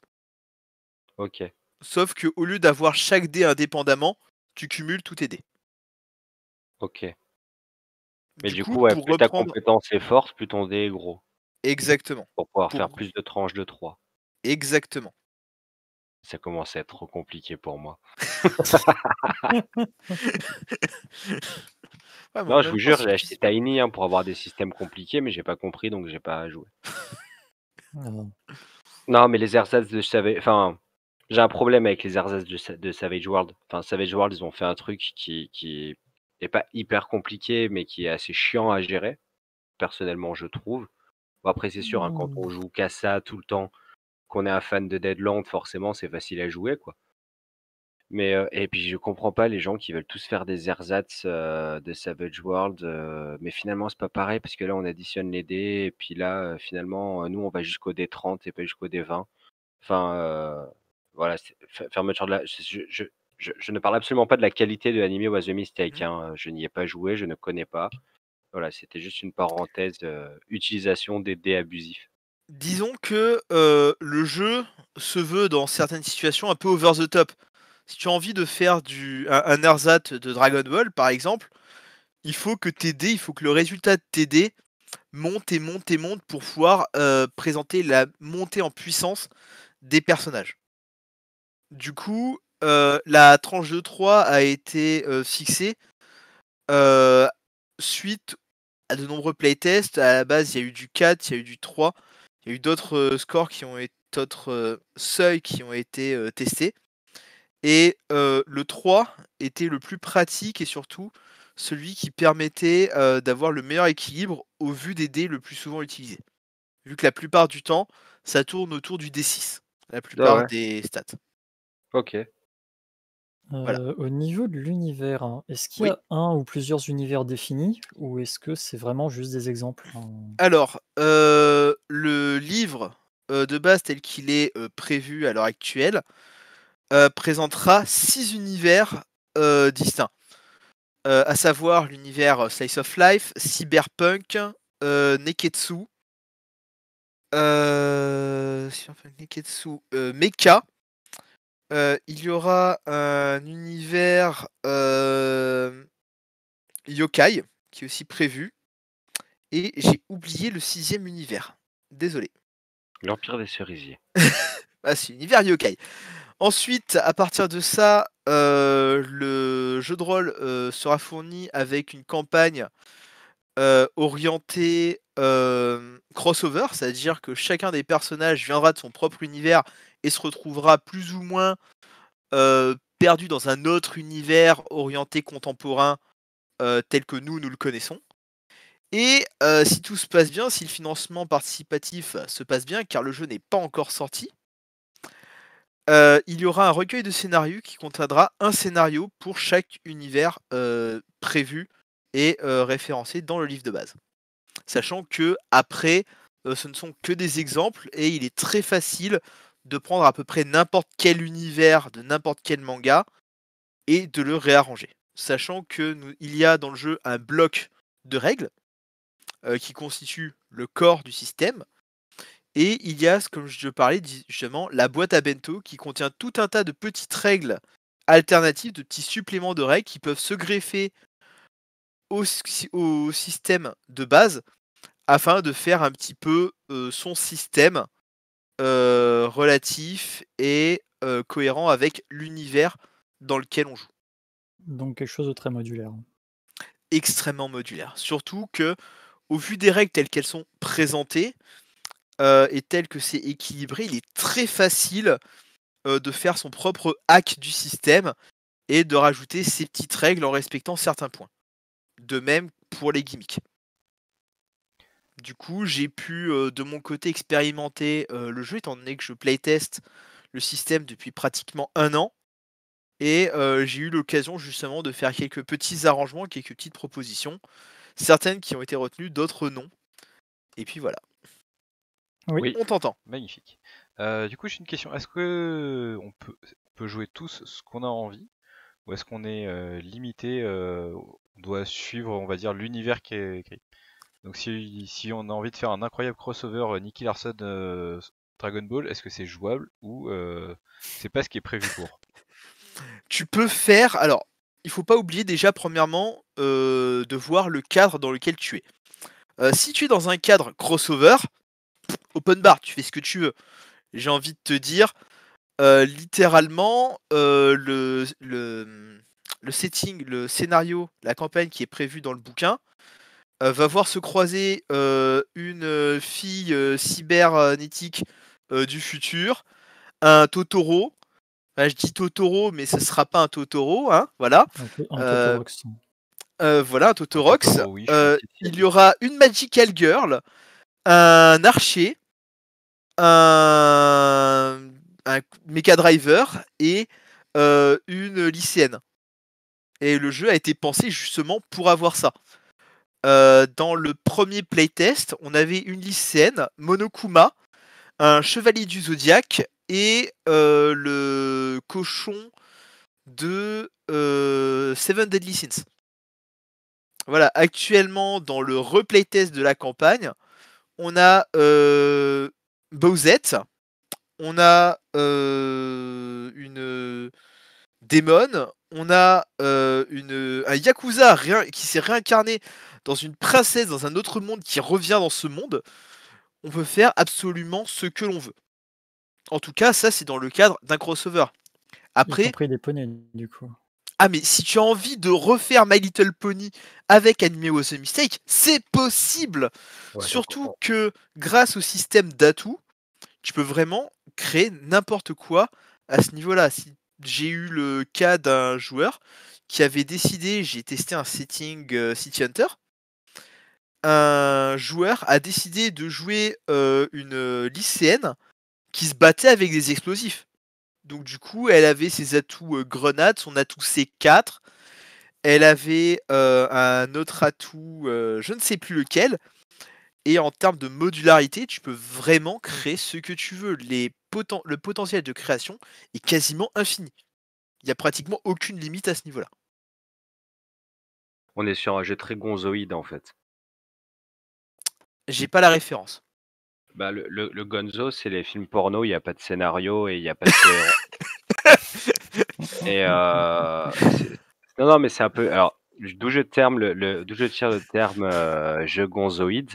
Ok. Sauf que au lieu d'avoir chaque dé indépendamment, tu cumules tous tes dés. Ok. Mais du, coup, plus ta compétence est forte, plus ton dé est gros. Exactement. Pour pouvoir faire plus de tranches de 3. Exactement. Ça commence à être trop compliqué pour moi. non, je vous jure, j'ai acheté Tiny hein, pour avoir des systèmes compliqués, mais j'ai pas compris, donc j'ai pas joué. non. Ah non, mais les ersatz de Savage, enfin, j'ai un problème avec les ersatz de, Savage World. Enfin, Savage World, ils ont fait un truc qui, qui est pas hyper compliqué, mais qui est assez chiant à gérer, personnellement, je trouve. après, c'est sûr, hein, quand mmh. on joue Kassa tout le temps, qu'on est un fan de Deadland, forcément, c'est facile à jouer, quoi. Mais et puis je comprends pas les gens qui veulent tous faire des ersatz de Savage World, mais finalement c'est pas pareil parce que là on additionne les dés et puis là finalement nous on va jusqu'au d 30 et pas jusqu'au d 20. Enfin voilà, fermeture de la. Je, ne parle absolument pas de la qualité de l'anime Was a Mistake. Mmh. Hein, je n'y ai pas joué, je ne connais pas. Voilà, c'était juste une parenthèse utilisation des dés abusifs. Disons que le jeu se veut dans certaines situations un peu over the top si tu as envie de faire du, un, Erzat de Dragon Ball, par exemple, il faut que il faut que le résultat de tes dés monte et monte et monte pour pouvoir euh, présenter la montée en puissance des personnages. Du coup, euh, la tranche de 3 a été euh, fixée suite à de nombreux playtests. À la base, il y a eu du 4, il y a eu du 3, il y a eu d'autres scores qui ont été d'autres seuils qui ont été testés. Et euh, le 3 était le plus pratique et surtout celui qui permettait euh, d'avoir le meilleur équilibre au vu des dés le plus souvent utilisés. Vu que la plupart du temps, ça tourne autour du D6, la ah plupart des stats. Ok. Euh, au niveau de l'univers, hein, est-ce qu'il y a un ou plusieurs univers définis ou est-ce que c'est vraiment juste des exemples hein? Alors, le livre de base tel qu'il est prévu à l'heure actuelle, euh, présentera six univers euh, distincts, euh, à savoir l'univers Slice of Life, Cyberpunk, Neketsu, Mecha. il y aura un univers yokai qui est aussi prévu. Et j'ai oublié le sixième univers. Désolé. L'Empire des Cerisiers. Ah, c'est l'univers yokai. Ensuite, à partir de ça, euh, le jeu de rôle euh, sera fourni avec une campagne euh, orientée crossover, c'est-à-dire que chacun des personnages viendra de son propre univers et se retrouvera plus ou moins perdu dans un autre univers orienté contemporain tel que nous, nous le connaissons. Et si tout se passe bien, si le financement participatif se passe bien, car le jeu n'est pas encore sorti, euh, il y aura un recueil de scénarios qui contiendra un scénario pour chaque univers euh, prévu et euh, référencé dans le livre de base. Sachant que après, ce ne sont que des exemples et il est très facile de prendre à peu près n'importe quel univers de n'importe quel manga et de le réarranger. Sachant que il y a dans le jeu un bloc de règles qui constitue le corps du système et il y a, comme je parlais justement, la boîte à bento qui contient tout un tas de petites règles alternatives, de petits suppléments de règles qui peuvent se greffer au, système de base afin de faire un petit peu euh, son système euh, relatif et euh, cohérent avec l'univers dans lequel on joue. Donc quelque chose de très modulaire. Extrêmement modulaire. Surtout que, au vu des règles telles qu'elles sont présentées, euh, et tel que c'est équilibré, il est très facile euh, de faire son propre hack du système et de rajouter ses petites règles en respectant certains points. De même pour les gimmicks. Du coup, j'ai pu euh, de mon côté expérimenter le jeu étant donné que je playtest le système depuis pratiquement un an. Et j'ai eu l'occasion justement de faire quelques petits arrangements, quelques petites propositions. Certaines qui ont été retenues, d'autres non. Et puis voilà. Oui. On t'entend. Magnifique. Euh, du coup, j'ai une question. Est-ce que euh, on peut, jouer tous ce qu'on a envie ou est-ce qu'on est, euh, limité On doit suivre, on va dire, l'univers qui est écrit. Donc, si, on a envie de faire un incroyable crossover Nicky Larson Dragon Ball, est-ce que c'est jouable ou c'est pas ce qui est prévu pour Tu peux faire. Alors, il faut pas oublier déjà premièrement de voir le cadre dans lequel tu es. si tu es dans un cadre crossover, open bar, tu fais ce que tu veux. J'ai envie de te dire, euh, littéralement, euh, le, le, setting, le scénario, la campagne qui est prévue dans le bouquin, euh, va voir se croiser une fille cybernétique du futur, un Totoro. je dis Totoro, mais ce sera pas un Totoro, hein, voilà. Un, Totorox. voilà, un Totorox. il y aura une Magical Girl, un archer, un, un mecha driver et euh, une lycéenne. Et le jeu a été pensé justement pour avoir ça. Euh, dans le premier playtest, on avait une lycéenne, Monokuma, un chevalier du zodiaque et euh, le cochon de Seven Deadly Sins. Voilà, actuellement dans le replaytest de la campagne, on a euh, Bowsette, on a euh, une euh, démon, on a euh, une, un Yakuza qui s'est réincarné dans une princesse dans un autre monde qui revient dans ce monde. On peut faire absolument ce que l'on veut. En tout cas, ça c'est dans le cadre d'un crossover. Après, y des poneys, du coup ah mais si tu as envie de refaire My Little Pony avec Anime Was a Mistake, c'est possible. Surtout que grâce au système d'atout, tu peux vraiment créer n'importe quoi à ce niveau-là. Si j'ai eu le cas d'un joueur qui avait décidé, j'ai testé un setting euh, City Hunter, un joueur a décidé de jouer euh, une euh, lycéenne qui se battait avec des explosifs. Donc du coup, elle avait ses atouts euh, grenades, son atout C4. Elle avait euh, un autre atout, euh, je ne sais plus lequel. Et en termes de modularité, tu peux vraiment créer ce que tu veux. Les le potentiel de création est quasiment infini. Il n'y a pratiquement aucune limite à ce niveau-là. On est sur un jeu très gonzoïde en fait. J'ai pas la référence. Bah, le, le, Gonzo, c'est les films porno, il n'y a pas de scénario et il n'y a pas de. et euh, non, non, mais c'est un peu. Alors, d'où je, terme le, d'où je tire le terme euh, jeu gonzoïde,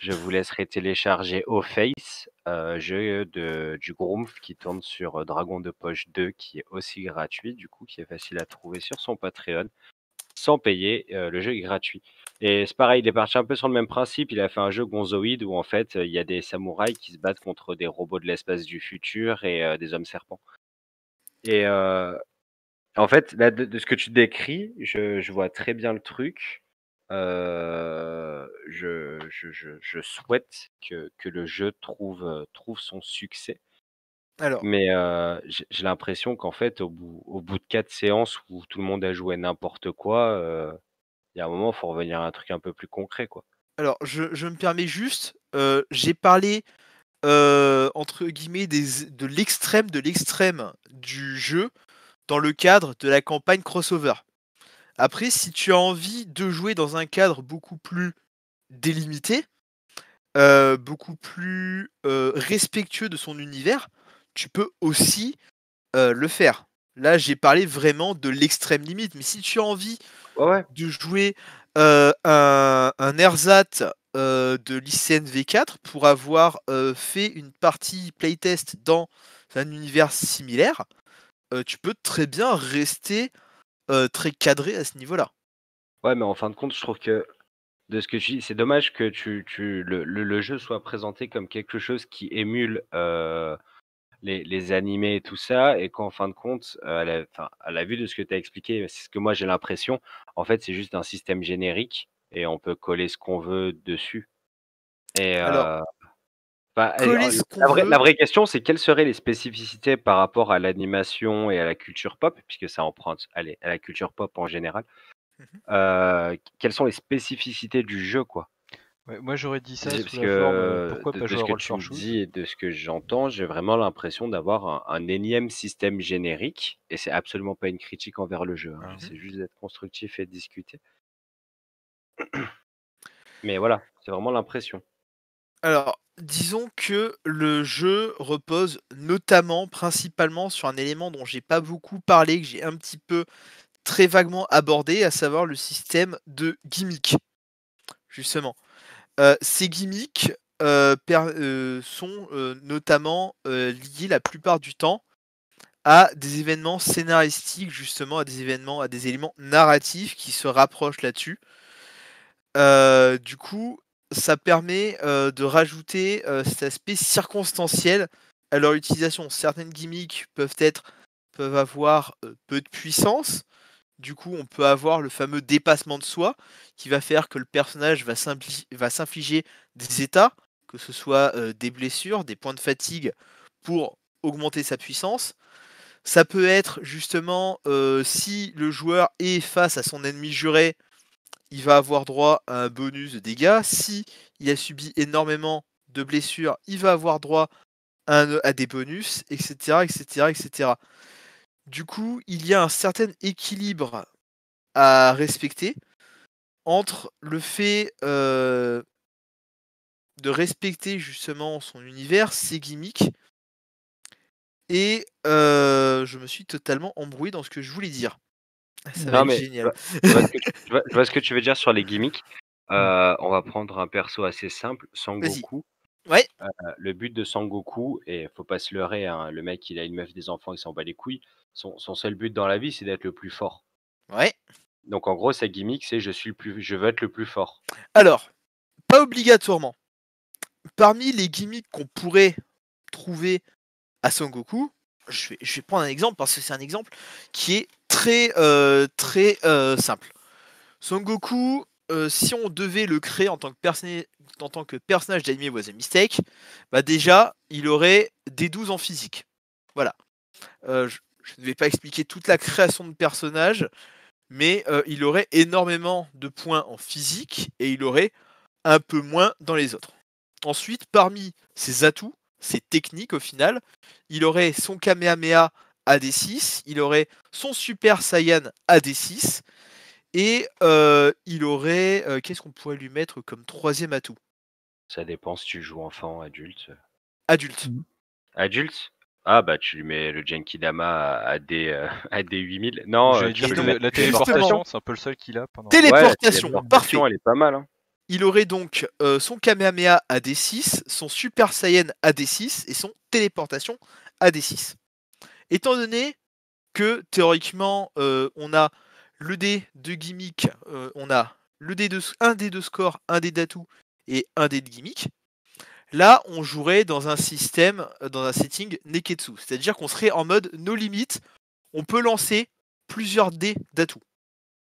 je vous laisserai télécharger au Face, euh, jeu de, du Groomf qui tourne sur Dragon de Poche 2, qui est aussi gratuit, du coup, qui est facile à trouver sur son Patreon sans payer. Euh, le jeu est gratuit. Et c'est pareil, il est parti un peu sur le même principe. Il a fait un jeu gonzoïde où en fait il y a des samouraïs qui se battent contre des robots de l'espace du futur et euh, des hommes serpents. Et euh, en fait, de, ce que tu décris, je, vois très bien le truc. Je, souhaite que, que le jeu trouve, trouve son succès mais j'ai l'impression qu'en fait, au bout, de quatre séances où tout le monde a joué n'importe quoi, il y a un moment, il faut revenir à un truc un peu plus concret. Quoi. Alors, je, me permets juste, j'ai parlé entre guillemets de l'extrême de l'extrême du jeu dans le cadre de la campagne crossover. Après, si tu as envie de jouer dans un cadre beaucoup plus délimité, beaucoup plus respectueux de son univers, tu peux aussi euh, le faire. Là, j'ai parlé vraiment de l'extrême limite, mais si tu as envie de jouer euh, un, un, euh, de l'ICN V4 pour avoir fait une partie playtest dans un univers similaire, tu peux très bien rester très cadré à ce niveau-là. Ouais, mais en fin de compte, je trouve que de ce que tu c'est dommage que tu, le, jeu soit présenté comme quelque chose qui émule les, animés et tout ça, et qu'en fin de compte, euh, à la, vue de ce que tu as expliqué, c'est ce que moi j'ai l'impression, en fait, c'est juste un système générique et on peut coller ce qu'on veut dessus. Et, euh, bah, la, vraie, question, c'est quelles seraient les spécificités par rapport à l'animation et à la culture pop, puisque ça emprunte à, la culture pop en général. Mmh euh, quelles sont les spécificités du jeu, quoi moi j'aurais dit ça sous euh, euh, pourquoi de, pas ce que tu me dis et de ce que j'entends, j'ai vraiment l'impression d'avoir un, énième système générique. Et c'est absolument pas une critique envers le jeu. Hein. Mmh c'est juste d'être constructif et discuter. Mais voilà, c'est vraiment l'impression. Alors, disons que le jeu repose notamment, principalement sur un élément dont j'ai pas beaucoup parlé, que j'ai un petit peu très vaguement abordé, à savoir le système de gimmick. Justement, euh, ces gimmicks euh, euh, sont notamment liés la plupart du temps à des événements scénaristiques, justement, à des événements, à des éléments narratifs qui se rapprochent là-dessus. du coup, ça permet de rajouter cet aspect circonstanciel à leur utilisation. Certaines gimmicks peuvent être peuvent avoir peu de puissance, du coup, on peut avoir le fameux dépassement de soi qui va faire que le personnage va s'infliger des états, que ce soit euh, des blessures, des points de fatigue pour augmenter sa puissance. Ça peut être justement euh, si le joueur est face à son ennemi juré, il va avoir droit à un bonus de dégâts. Si il a subi énormément de blessures, il va avoir droit à, des bonus, etc., etc., etc. Du coup, il y a un certain équilibre à respecter entre le fait euh, de respecter justement son univers, ses gimmicks, et euh, je me suis totalement embrouillé dans ce que je voulais dire. Ah, ça va être génial. Je vois, ce que tu veux dire sur les gimmicks. Mmh. Euh, on va prendre un perso assez simple, sans Sangoku, Ouais. le but de Goku et faut pas se leurrer, hein, le mec il a une meuf des enfants, il s'en bat les couilles. Son, seul but dans la vie, c'est d'être le plus fort. Ouais. Donc en gros, sa gimmick, c'est je suis le plus, je veux être le plus fort. Alors, pas obligatoirement. Parmi les gimmicks qu'on pourrait trouver à Sangoku, je vais, je vais prendre un exemple parce que c'est un exemple qui est très très simple. Son Goku, euh, si on devait le créer en tant que, personnage d'anime was a mistake, bah, déjà, il aurait des 12 en physique. Voilà. Euh, je, ne vais pas expliquer toute la création de personnage, mais euh, il aurait énormément de points en physique et il aurait un peu moins dans les autres. Ensuite, parmi ses atouts, ses techniques au final, il aurait son Kamehameha AD6, il aurait son Super Saiyan AD6, et il aurait. Qu'est-ce qu'on pourrait lui mettre comme troisième atout Ça dépend si tu joues enfant, adulte. Adulte. Mmh. Adulte Ah bah tu lui mets le Genki Dama à, des euh, 8000 Non, la téléportation, c'est un peu le seul qu'il a pendant. Téléportation, parfait. elle est pas mal. Hein. Il aurait donc son Kamehameha à D6, son Super Saiyan à D6 et son téléportation à D6. Étant donné que théoriquement on a le dé de gimmick, euh, on a le dé de, un dé de score, un dé d'atout et un dé de gimmick. Là, on jouerait dans un système, euh, dans un setting Neketsu. C'est-à-dire qu'on serait en mode no limit. On peut lancer plusieurs dés d'atout.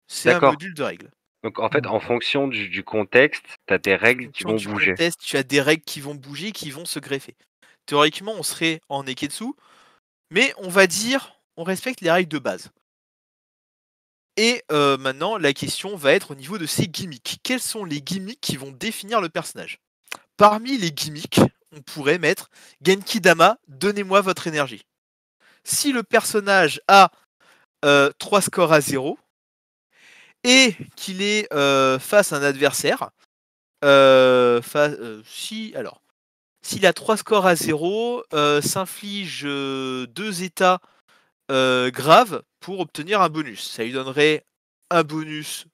C'est un module de règles. Donc en fait, mm. en fonction du, contexte, tu as des règles qui vont bouger. Contexte, tu as des règles qui vont bouger, qui vont se greffer. Théoriquement, on serait en Neketsu, mais on va dire, on respecte les règles de base. Et euh, maintenant, la question va être au niveau de ses gimmicks. Quels sont les gimmicks qui vont définir le personnage Parmi les gimmicks, on pourrait mettre Genki Dama, donnez-moi votre énergie. Si le personnage a 3 euh, scores à 0 et qu'il est euh, face à un adversaire, si alors s'il a 3 scores à 0, s'inflige 2 états euh, grave pour obtenir un bonus. Ça lui donnerait un bonus.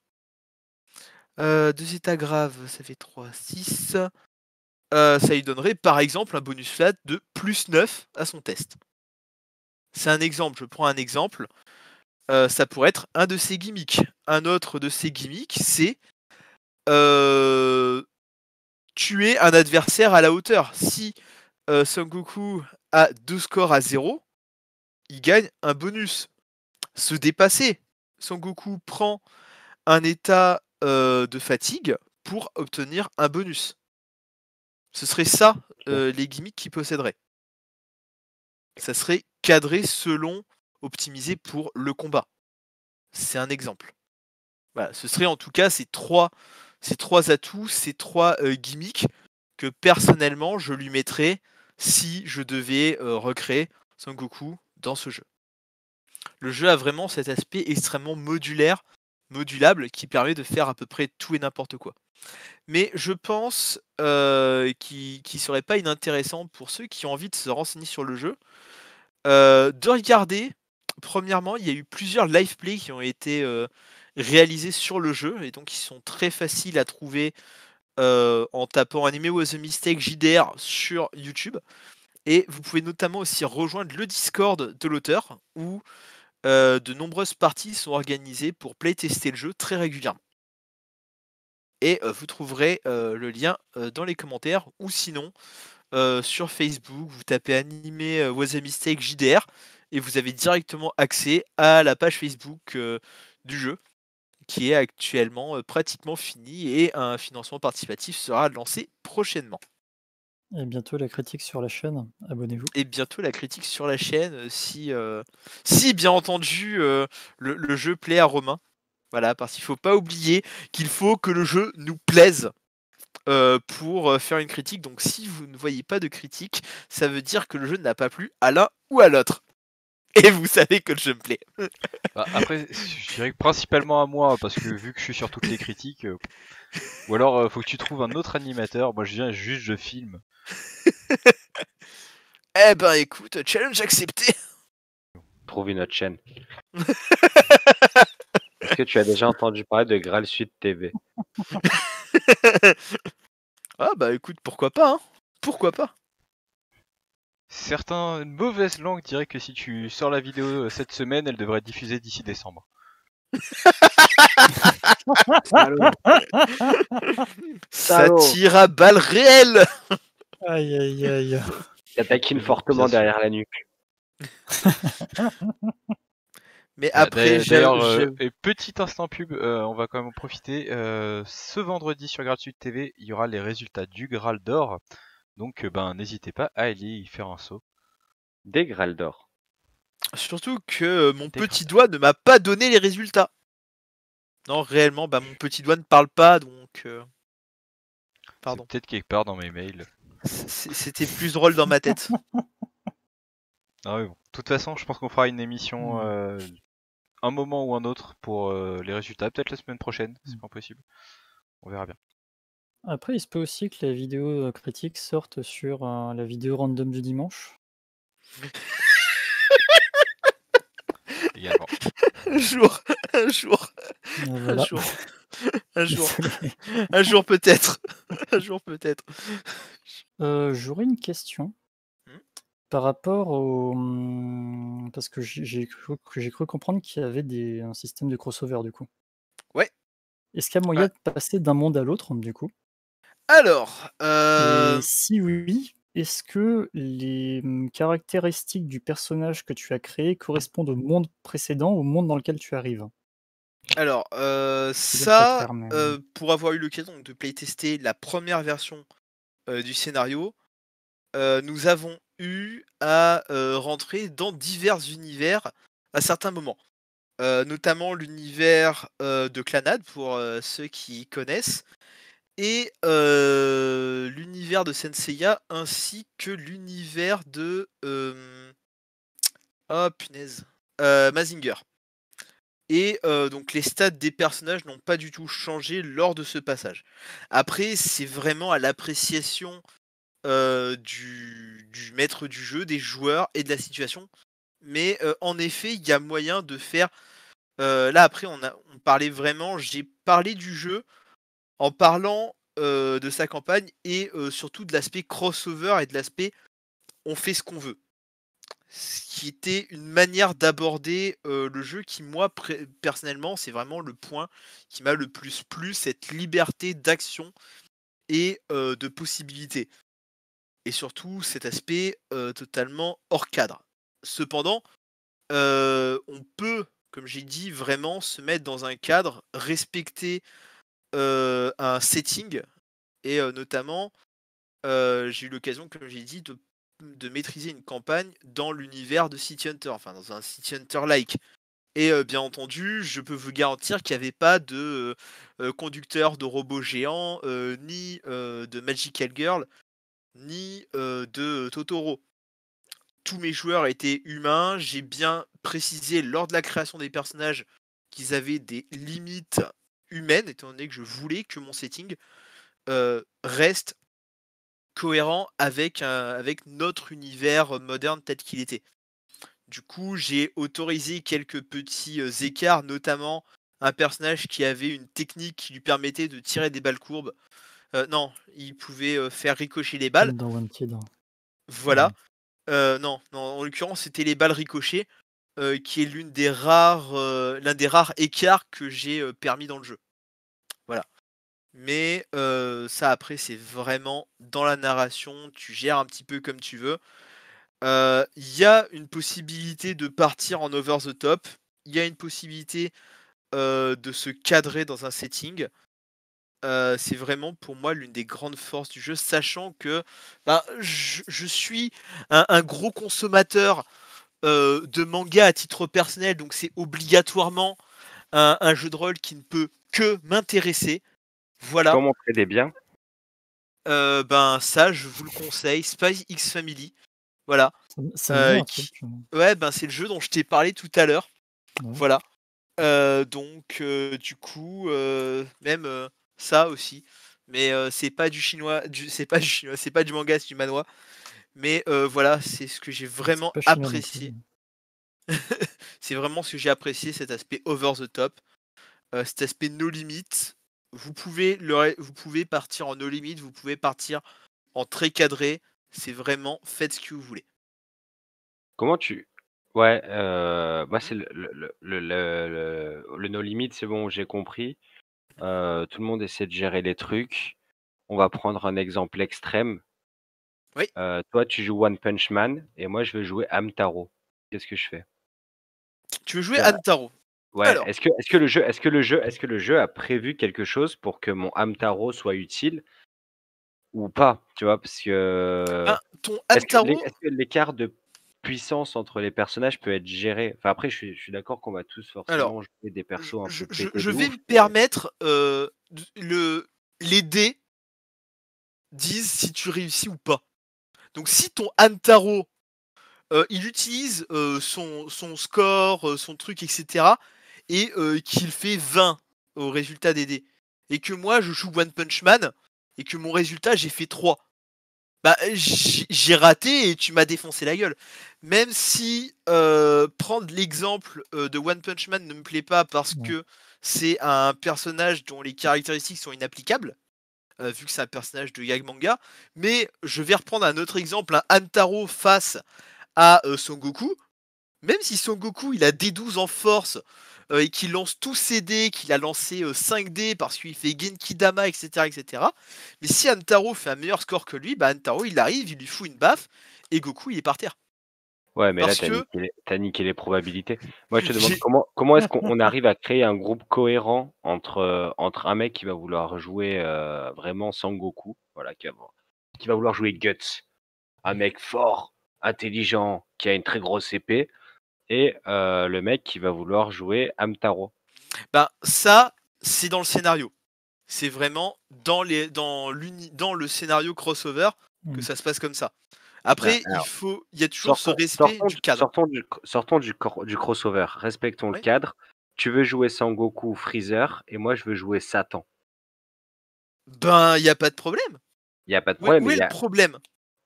Euh, deux états graves, ça fait 3, 6. Euh, ça lui donnerait par exemple un bonus flat de plus 9 à son test. C'est un exemple, je prends un exemple. ça pourrait être un de ses gimmicks. Un autre de ses gimmicks, c'est tuer un adversaire à la hauteur. Si Son Goku a deux scores à 0, il gagne un bonus. Se dépasser. Son Goku prend un état euh, de fatigue pour obtenir un bonus. Ce serait ça euh, les gimmicks qu'il posséderait. Ça serait cadré selon, optimisé pour le combat. C'est un exemple. Voilà, ce serait en tout cas ces trois, ces trois atouts, ces trois euh, gimmicks que personnellement je lui mettrais si je devais recréer Son Goku dans ce jeu. Le jeu a vraiment cet aspect extrêmement modulaire, modulable, qui permet de faire à peu près tout et n'importe quoi. Mais je pense euh, qu'il ne serait pas inintéressant pour ceux qui ont envie de se renseigner sur le jeu, euh, de regarder, premièrement, il y a eu plusieurs live plays qui ont été euh, réalisés sur le jeu, et donc ils sont très faciles à trouver en tapant Anime was a Mistake JDR sur YouTube. Et vous pouvez notamment aussi rejoindre le Discord de l'auteur où euh, de nombreuses parties sont organisées pour playtester le jeu très régulièrement. Et euh, vous trouverez euh, le lien dans les commentaires ou sinon sur Facebook, vous tapez animé was mistake JDR et vous avez directement accès à la page Facebook du jeu qui est actuellement pratiquement finie et un financement participatif sera lancé prochainement. Et bientôt la critique sur la chaîne, abonnez-vous. Et bientôt la critique sur la chaîne, euh, si, euh, si bien entendu euh, le, jeu plaît à Romain. Voilà, parce qu'il ne faut pas oublier qu'il faut que le jeu nous plaise pour faire une critique. Donc si vous ne voyez pas de critique, ça veut dire que le jeu n'a pas plu à l'un ou à l'autre. Et vous savez que le jeu me plaît. Bah, après, je dirais principalement à moi, parce que vu que je suis sur toutes les critiques Ou alors, euh, faut que tu trouves un autre animateur. Moi, je viens juste, de filme. eh ben, écoute, challenge accepté. Trouve une autre chaîne. Est-ce que tu as déjà entendu parler de Graal Suite TV ah bah écoute, pourquoi pas hein. Pourquoi pas Certains, une mauvaise langue dirait que si tu sors la vidéo euh, cette semaine, elle devrait être diffusée d'ici décembre. Ça tire à balles réelles. Aïe, aïe, aïe. Il attaque fortement derrière la nuque. Mais bah, après, euh, petit instant pub, euh, on va quand même en profiter. Euh, ce vendredi sur Gratuit TV, il y aura les résultats du Graal d'or. Donc, ben, n'hésitez pas à aller y faire un saut. Des Graal d'or. Surtout que euh, mon petit doigt ne m'a pas donné les résultats. Non, réellement, bah, mon petit doigt ne parle pas, donc. Euh, pardon. Peut-être quelque part dans mes mails. C'était plus drôle dans ma tête. ah oui, bon. De toute façon, je pense qu'on fera une émission mmh. euh, un moment ou un autre pour les résultats. Peut-être la semaine prochaine, c'est mmh. pas possible. On verra bien. Après, il se peut aussi que la vidéo critique sorte sur la vidéo random du dimanche. un jour, un jour, un jour. Un jour, un jour peut-être. Un jour peut-être. Euh, j'aurais une question hmm. par rapport au. Hum, parce que j'ai cru, comprendre qu'il y avait des, un système de crossover du coup. Ouais. Est-ce qu'il y a moyen de passer d'un monde à l'autre du coup Alors. Euh si oui, est-ce que les mmh, caractéristiques du personnage que tu as créé correspondent au monde précédent, au monde dans lequel tu arrives Alors, euh, ça, euh, pour avoir eu l'occasion de playtester la première version euh, du scénario, nous avons eu à rentrer dans divers univers à certains moments. notamment l'univers de Clanad, pour ceux qui connaissent, et l'univers de Senseiya ainsi que l'univers de oh, punaise Mazinger. Et donc les stats des personnages n'ont pas du tout changé lors de ce passage. Après, c'est vraiment à l'appréciation du, du, maître du jeu, des joueurs et de la situation. Mais en effet, il y a moyen de faire. là après, on, a, on parlait vraiment. J'ai parlé du jeu en parlant de sa campagne et surtout de l'aspect crossover et de l'aspect on fait ce qu'on veut. Ce qui était une manière d'aborder le jeu qui, moi, personnellement, c'est vraiment le point qui m'a le plus plu, cette liberté d'action et de possibilité, Et surtout cet aspect totalement hors cadre. Cependant, on peut, comme j'ai dit, vraiment se mettre dans un cadre, respecter euh, un setting et euh, notamment euh, j'ai eu l'occasion, comme j'ai dit, de, maîtriser une campagne dans l'univers de City Hunter, enfin dans un City Hunter-like. Et bien entendu, je peux vous garantir qu'il n'y avait pas de conducteur de robots géants, ni de Magical Girl, ni de Totoro tous mes joueurs étaient humains. J'ai bien précisé lors de la création des personnages qu'ils avaient des limites humaine, étant donné que je voulais que mon setting euh, reste cohérent avec, avec notre univers moderne tel qu'il était. Du coup, j'ai autorisé quelques petits euh, écarts, notamment un personnage qui avait une technique qui lui permettait de tirer des balles courbes. Euh, non, il pouvait faire ricocher les balles. Hein. Voilà. non, non, en l'occurrence, c'était les balles ricochées. qui est l'une des rares, l'un des rares écarts que j'ai permis dans le jeu. Mais ça, après, c'est vraiment dans la narration. Tu gères un petit peu comme tu veux. Il y a une possibilité de partir en over the top. Il y a une possibilité de se cadrer dans un setting. c'est vraiment pour moi l'une des grandes forces du jeu, sachant que ben, je, suis un, gros consommateur de manga à titre personnel, donc c'est obligatoirement un, jeu de rôle qui ne peut que m'intéresser. Voilà. Comment créer des biens euh, Ben ça, je vous le conseille. Spy X Family. Voilà. Euh, ouais, ben c'est le jeu dont je t'ai parlé tout à l'heure. Voilà. Euh, donc du coup, même ça aussi. Mais c'est pas du chinois, c'est pas du chinois, c'est pas du manga, c'est du manois. Mais voilà, c'est ce que j'ai vraiment apprécié. c'est vraiment ce que j'ai apprécié, cet aspect over the top, cet aspect no limit, vous pouvez, vous pouvez partir en no limit, vous pouvez partir en très cadré. C'est vraiment faites ce que vous voulez. Comment tu. Ouais, euh, moi mmh. c'est le, no limit, c'est bon, j'ai compris. Euh, tout le monde essaie de gérer les trucs. On va prendre un exemple extrême. Oui. Euh, toi, tu joues One Punch Man et moi, je veux jouer Amtaro. Qu'est-ce que je fais Tu veux jouer Amtaro Ouais. est-ce que, est que le jeu, est-ce que le jeu, est-ce que le jeu a prévu quelque chose pour que mon Hamtaro soit utile ou pas Tu vois, parce que ah, ton est-ce, que l'écart de puissance entre les personnages peut être géré Enfin, après, je suis, d'accord qu'on va tous forcément jouer des persos je, je vais me permettre euh, le, les dés disent si tu réussis ou pas. Donc, si ton Antaro euh, il utilise euh, son, son, score, son truc, etc et euh, qu'il fait 20 au résultat des dés, et que moi je joue One Punch Man, et que mon résultat j'ai fait 3, bah j'ai raté et tu m'as défoncé la gueule. Même si euh, prendre l'exemple euh, de One Punch Man ne me plaît pas parce que c'est un personnage dont les caractéristiques sont inapplicables, vu que c'est un personnage de gag manga. Mais je vais reprendre un autre exemple, un Antaro face à Son Goku. Même si Son Goku il a D12 en force, euh, et qui lance tous ses dés, qu'il a lancé 5 dés parce qu'il fait Genkidama, etc., etc. Mais si Antaro fait un meilleur score que lui, bah Antaro il arrive, il lui fout une baffe et Goku il est par terre. Ouais, mais là, t'as niqué, les probabilités. Moi, je te demande comment, comment est-ce qu'on arrive à créer un groupe cohérent entre, euh, entre un mec qui va vouloir jouer vraiment sans Goku, voilà, qui qui va vouloir jouer Guts, un mec fort, intelligent, qui a une très grosse épée, et euh, le mec qui va vouloir jouer Amtaro. Ben, ça, c'est dans le scénario. C'est vraiment dans, les, dans, dans le scénario crossover que hmm. ça se passe comme ça. Après, ben, il faut, y a toujours ce respect du cadre. Sortons du, crossover. Respectons le cadre. Tu veux jouer Sangoku Freezer et moi je veux jouer Satan. Ben, il n'y a pas de problème. Il n'y a pas de problème. Où, est le problème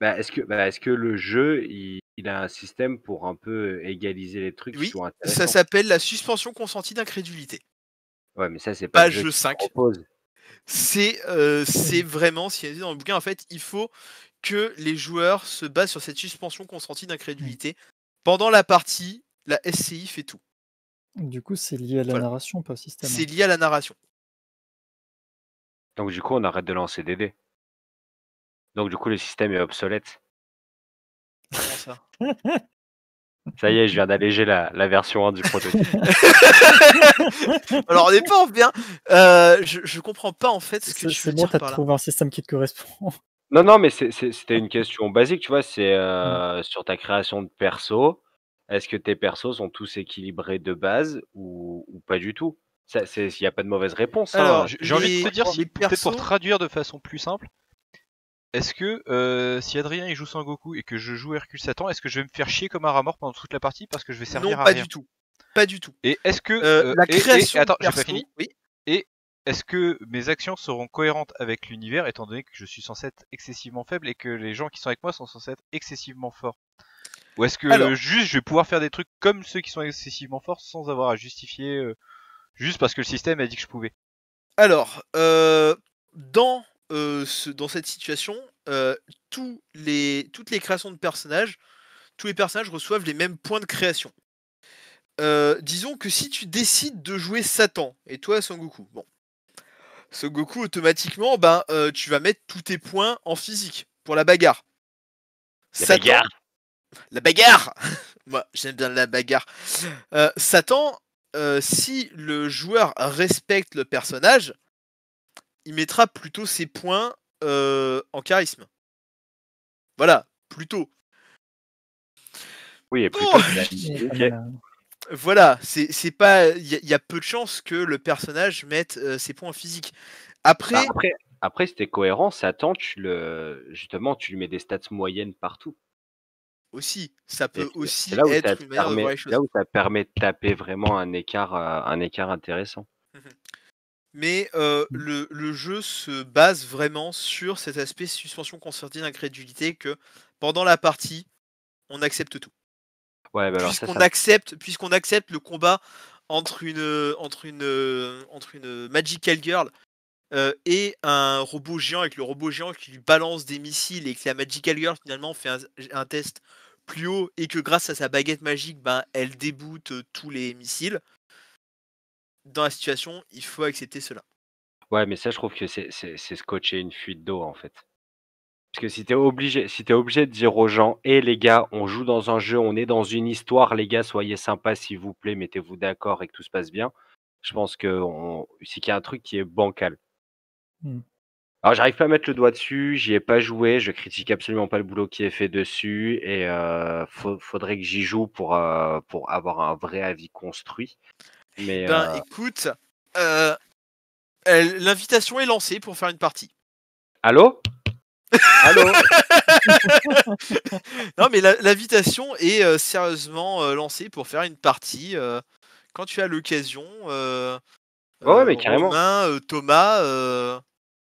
bah, est-ce que, bah, est-ce que le jeu, il, a un système pour un peu égaliser les trucs ça s'appelle la suspension consentie d'incrédulité. Ouais, mais ça, c'est pas Page le jeu 5. C'est, euh, vraiment, si dit dans le bouquin, en fait, il faut que les joueurs se basent sur cette suspension consentie mmh. d'incrédulité. Pendant la partie, la SCI fait tout. Du coup, c'est lié à la narration, pas au système. C'est hein. lié à la narration. Donc, du coup, on arrête de lancer des dés. Donc du coup, le système est obsolète. ça Ça y est, je viens d'alléger la, version 1 du prototype. Alors on est pas bien. Euh, je, comprends pas en fait ce que tu veux bon, dire as trouvé un système qui te correspond. Non, non, mais c'était une question basique, tu vois. C'est euh, sur ta création de perso. Est-ce que tes persos sont tous équilibrés de base ou, pas du tout Il n'y a pas de mauvaise réponse. Hein. j'ai envie de te dire, si, pour traduire de façon plus simple, est-ce que euh, si Adrien il joue sans Goku et que je joue Hercule Satan, est-ce que je vais me faire chier comme un rat pendant toute la partie parce que je vais servir à rien Non, pas du tout. Pas du tout. Et est-ce que euh, euh, la création attends, fini. Oui. Et est-ce que mes actions seront cohérentes avec l'univers étant donné que je suis censé être excessivement faible et que les gens qui sont avec moi sont censés être excessivement forts Ou est-ce que juste je vais pouvoir faire des trucs comme ceux qui sont excessivement forts sans avoir à justifier juste parce que le système a dit que je pouvais Alors, dans euh, dans cette situation, euh, toutes les créations de personnages, tous les personnages reçoivent les mêmes points de création. Euh, disons que si tu décides de jouer Satan, et toi Son Goku, bon, Son Goku automatiquement, ben, tu vas mettre tous tes points en physique pour la bagarre. La bagarre La bagarre Moi, j'aime bien la bagarre. Satan, si le joueur respecte le personnage, il mettra plutôt ses points euh, en charisme. Voilà, plutôt. Oui, plutôt. Euh, voilà, c'est pas. Il y, a peu de chances que le personnage mette euh, ses points en physique. Après. Bah, après, c'était cohérent, ça tu le, justement, tu lui mets des stats moyennes partout. Aussi, ça peut aussi Là où ça permet de taper vraiment un écart, un écart intéressant mais euh, mmh. le, jeu se base vraiment sur cet aspect suspension concertée d'incrédulité, que pendant la partie, on accepte tout. Bah, puisqu'on accepte, puisqu'on accepte le combat entre une entre entre une magical girl euh, et un robot géant avec le robot géant qui lui balance des missiles et que la magical girl finalement fait un, test plus haut et que grâce à sa baguette magique, ben elle déboute euh, tous les missiles dans la situation, il faut accepter cela. Ouais, mais ça, je trouve que c'est scotcher une fuite d'eau, en fait. Parce que si t'es obligé, si es obligé de dire aux gens, hé «Eh, les gars, on joue dans un jeu, on est dans une histoire, les gars, soyez sympas, s'il vous plaît, mettez-vous d'accord et que tout se passe bien, je pense que c'est qu'il y a un truc qui est bancal. Hmm. Alors, j'arrive pas à mettre le doigt dessus, j'y ai pas joué, je critique absolument pas le boulot qui est fait dessus, et euh, faudrait que j'y joue euh, pour avoir un vrai avis construit ben euh, écoute, euh, l'invitation est lancée pour faire une partie. Allô Allô Non mais l'invitation est euh, sérieusement lancée pour faire une partie quand tu as l'occasion. mais Thomas,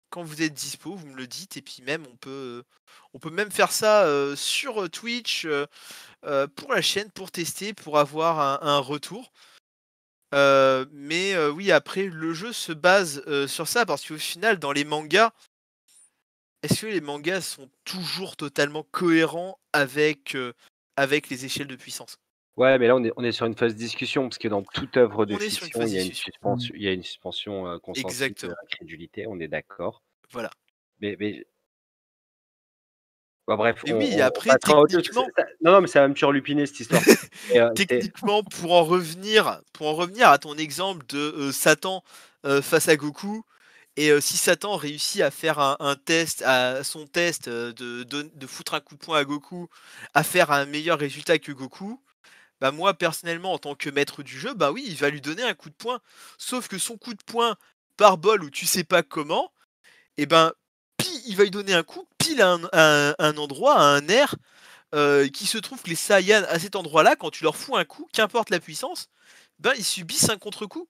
quand vous êtes dispo, vous me le dites et puis même on peut on peut même faire ça sur Twitch pour la chaîne pour tester, pour avoir un retour mais oui, après, le jeu se base sur ça parce qu'au final, dans les mangas, est-ce que les mangas sont toujours totalement cohérents avec, avec les échelles de puissance Ouais, mais là, on est, on est sur une phase de discussion parce que dans toute œuvre de fiction, il y, a une suspension, il y a une suspension on est d'accord. Voilà. mais bah, bref, oui, techniquement... non, mais ça va me surlupiner cette histoire. Euh, techniquement, pour en, revenir, pour en revenir à ton exemple de euh, Satan euh, face à Goku, et si Satan réussit à faire un, test, à son test de, foutre un coup de poing à Goku, à faire un meilleur résultat que Goku, bah moi personnellement en tant que maître du jeu, bah oui, il va lui donner un coup de poing. Sauf que son coup de poing par bol ou tu sais pas comment, et eh ben il va lui donner un coup un, endroit, à un air, euh, qui se trouve que les Saiyans, à cet endroit-là, quand tu leur fous un coup, qu'importe la puissance, ben, ils subissent un contre-coup.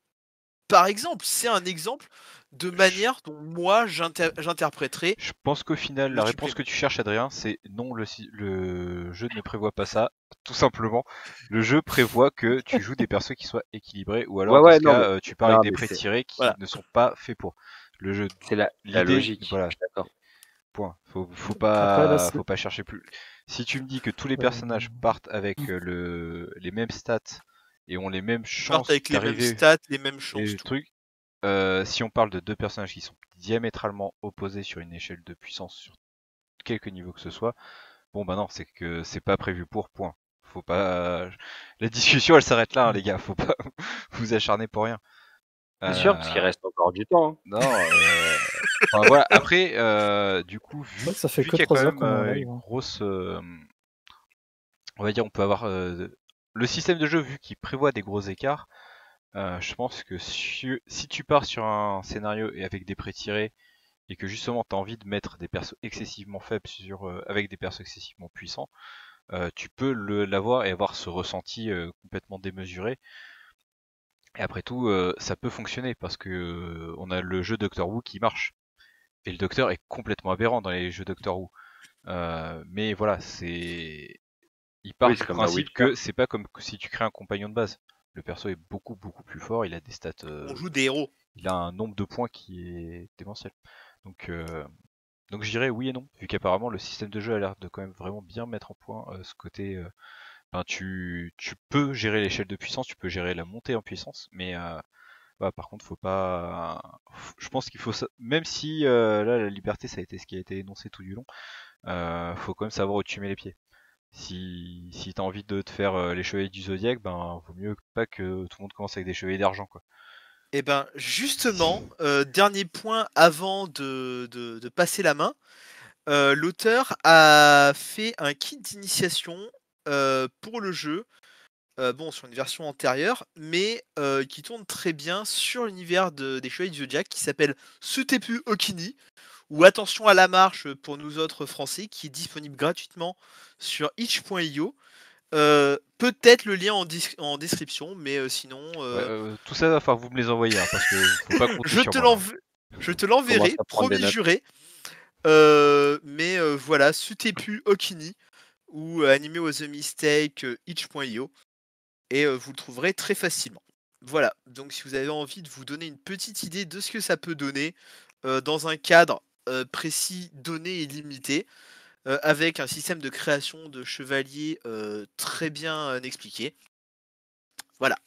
Par exemple, c'est un exemple de manière dont moi j'interpréterais. Je pense qu'au final, la réponse que tu cherches, Adrien, c'est non, le, le, jeu ne prévoit pas ça. Tout simplement, le jeu prévoit que tu joues des persos qui soient équilibrés, ou alors euh, tu parles des prêts tirés qui ne sont pas faits pour. Le jeu. C'est la, la logique. Voilà. D'accord. Point. Faut, faut pas, faut pas chercher plus. Si tu me dis que tous les personnages partent avec euh, le, les mêmes stats et ont les mêmes chances avec les mêmes stats, les mêmes chances, trucs. Euh, si on parle de deux personnages qui sont diamétralement opposés sur une échelle de puissance sur quelque niveau que ce soit, bon bah non, c'est que c'est pas prévu pour point. Faut pas. La discussion elle s'arrête là, hein, les gars. Faut pas vous acharner pour rien. Bien sûr, parce qu'il euh. reste encore du temps. Hein. Non. Euh, après, euh, du coup, vu, ça fait a une grosse, on va dire, on peut avoir euh, le système de jeu vu qu'il prévoit des gros écarts. Euh, je pense que si, tu pars sur un scénario et avec des prêts tirés et que justement tu as envie de mettre des persos excessivement faibles sur, avec des persos excessivement puissants, tu peux l'avoir et avoir ce ressenti complètement démesuré. Et après tout, euh, ça peut fonctionner parce que euh, on a le jeu Doctor Who qui marche. Et le Docteur est complètement aberrant dans les jeux Doctor Who. Euh, mais voilà, c'est. Il part du principe que c'est pas comme si tu crées un compagnon de base. Le perso est beaucoup beaucoup plus fort. Il a des stats. on joue des héros. Il a un nombre de points qui est démentiel. Donc donc je dirais oui et non, vu qu'apparemment le système de jeu a l'air de quand même vraiment bien mettre en point ce côté tu, peux gérer l'échelle de puissance, tu peux gérer la montée en puissance, mais euh, bah, par contre, faut pas. Je pense qu'il faut, même si euh, là la liberté ça a été ce qui a été énoncé tout du long, euh, faut quand même savoir où tu mets les pieds si, si t'as envie de te faire les chevaliers du zodiaque, ben vaut mieux pas que tout le monde commence avec des chevaliers d'argent quoi. Et eh ben justement, dernier point avant de, passer la main, l'auteur a fait un kit d'initiation euh, pour le jeu. Euh, bon, sur une version antérieure, mais euh, qui tourne très bien sur l'univers des Chevaliers du Zodiac, qui s'appelle Sutepu Okini, ou Attention à la marche pour nous autres Français, qui est disponible gratuitement sur itch.io. peut-être le lien en, description, mais sinon. tout ça, va falloir vous me les envoyer, hein, parce que faut pas je, te hein. je te l'enverrai, promis juré. mais voilà, Sutepu Okini, ou animé was the mistake itch.io et vous le trouverez très facilement. Voilà, donc si vous avez envie de vous donner une petite idée de ce que ça peut donner dans un cadre précis, donné et limité, avec un système de création de chevaliers très bien expliqué. Voilà,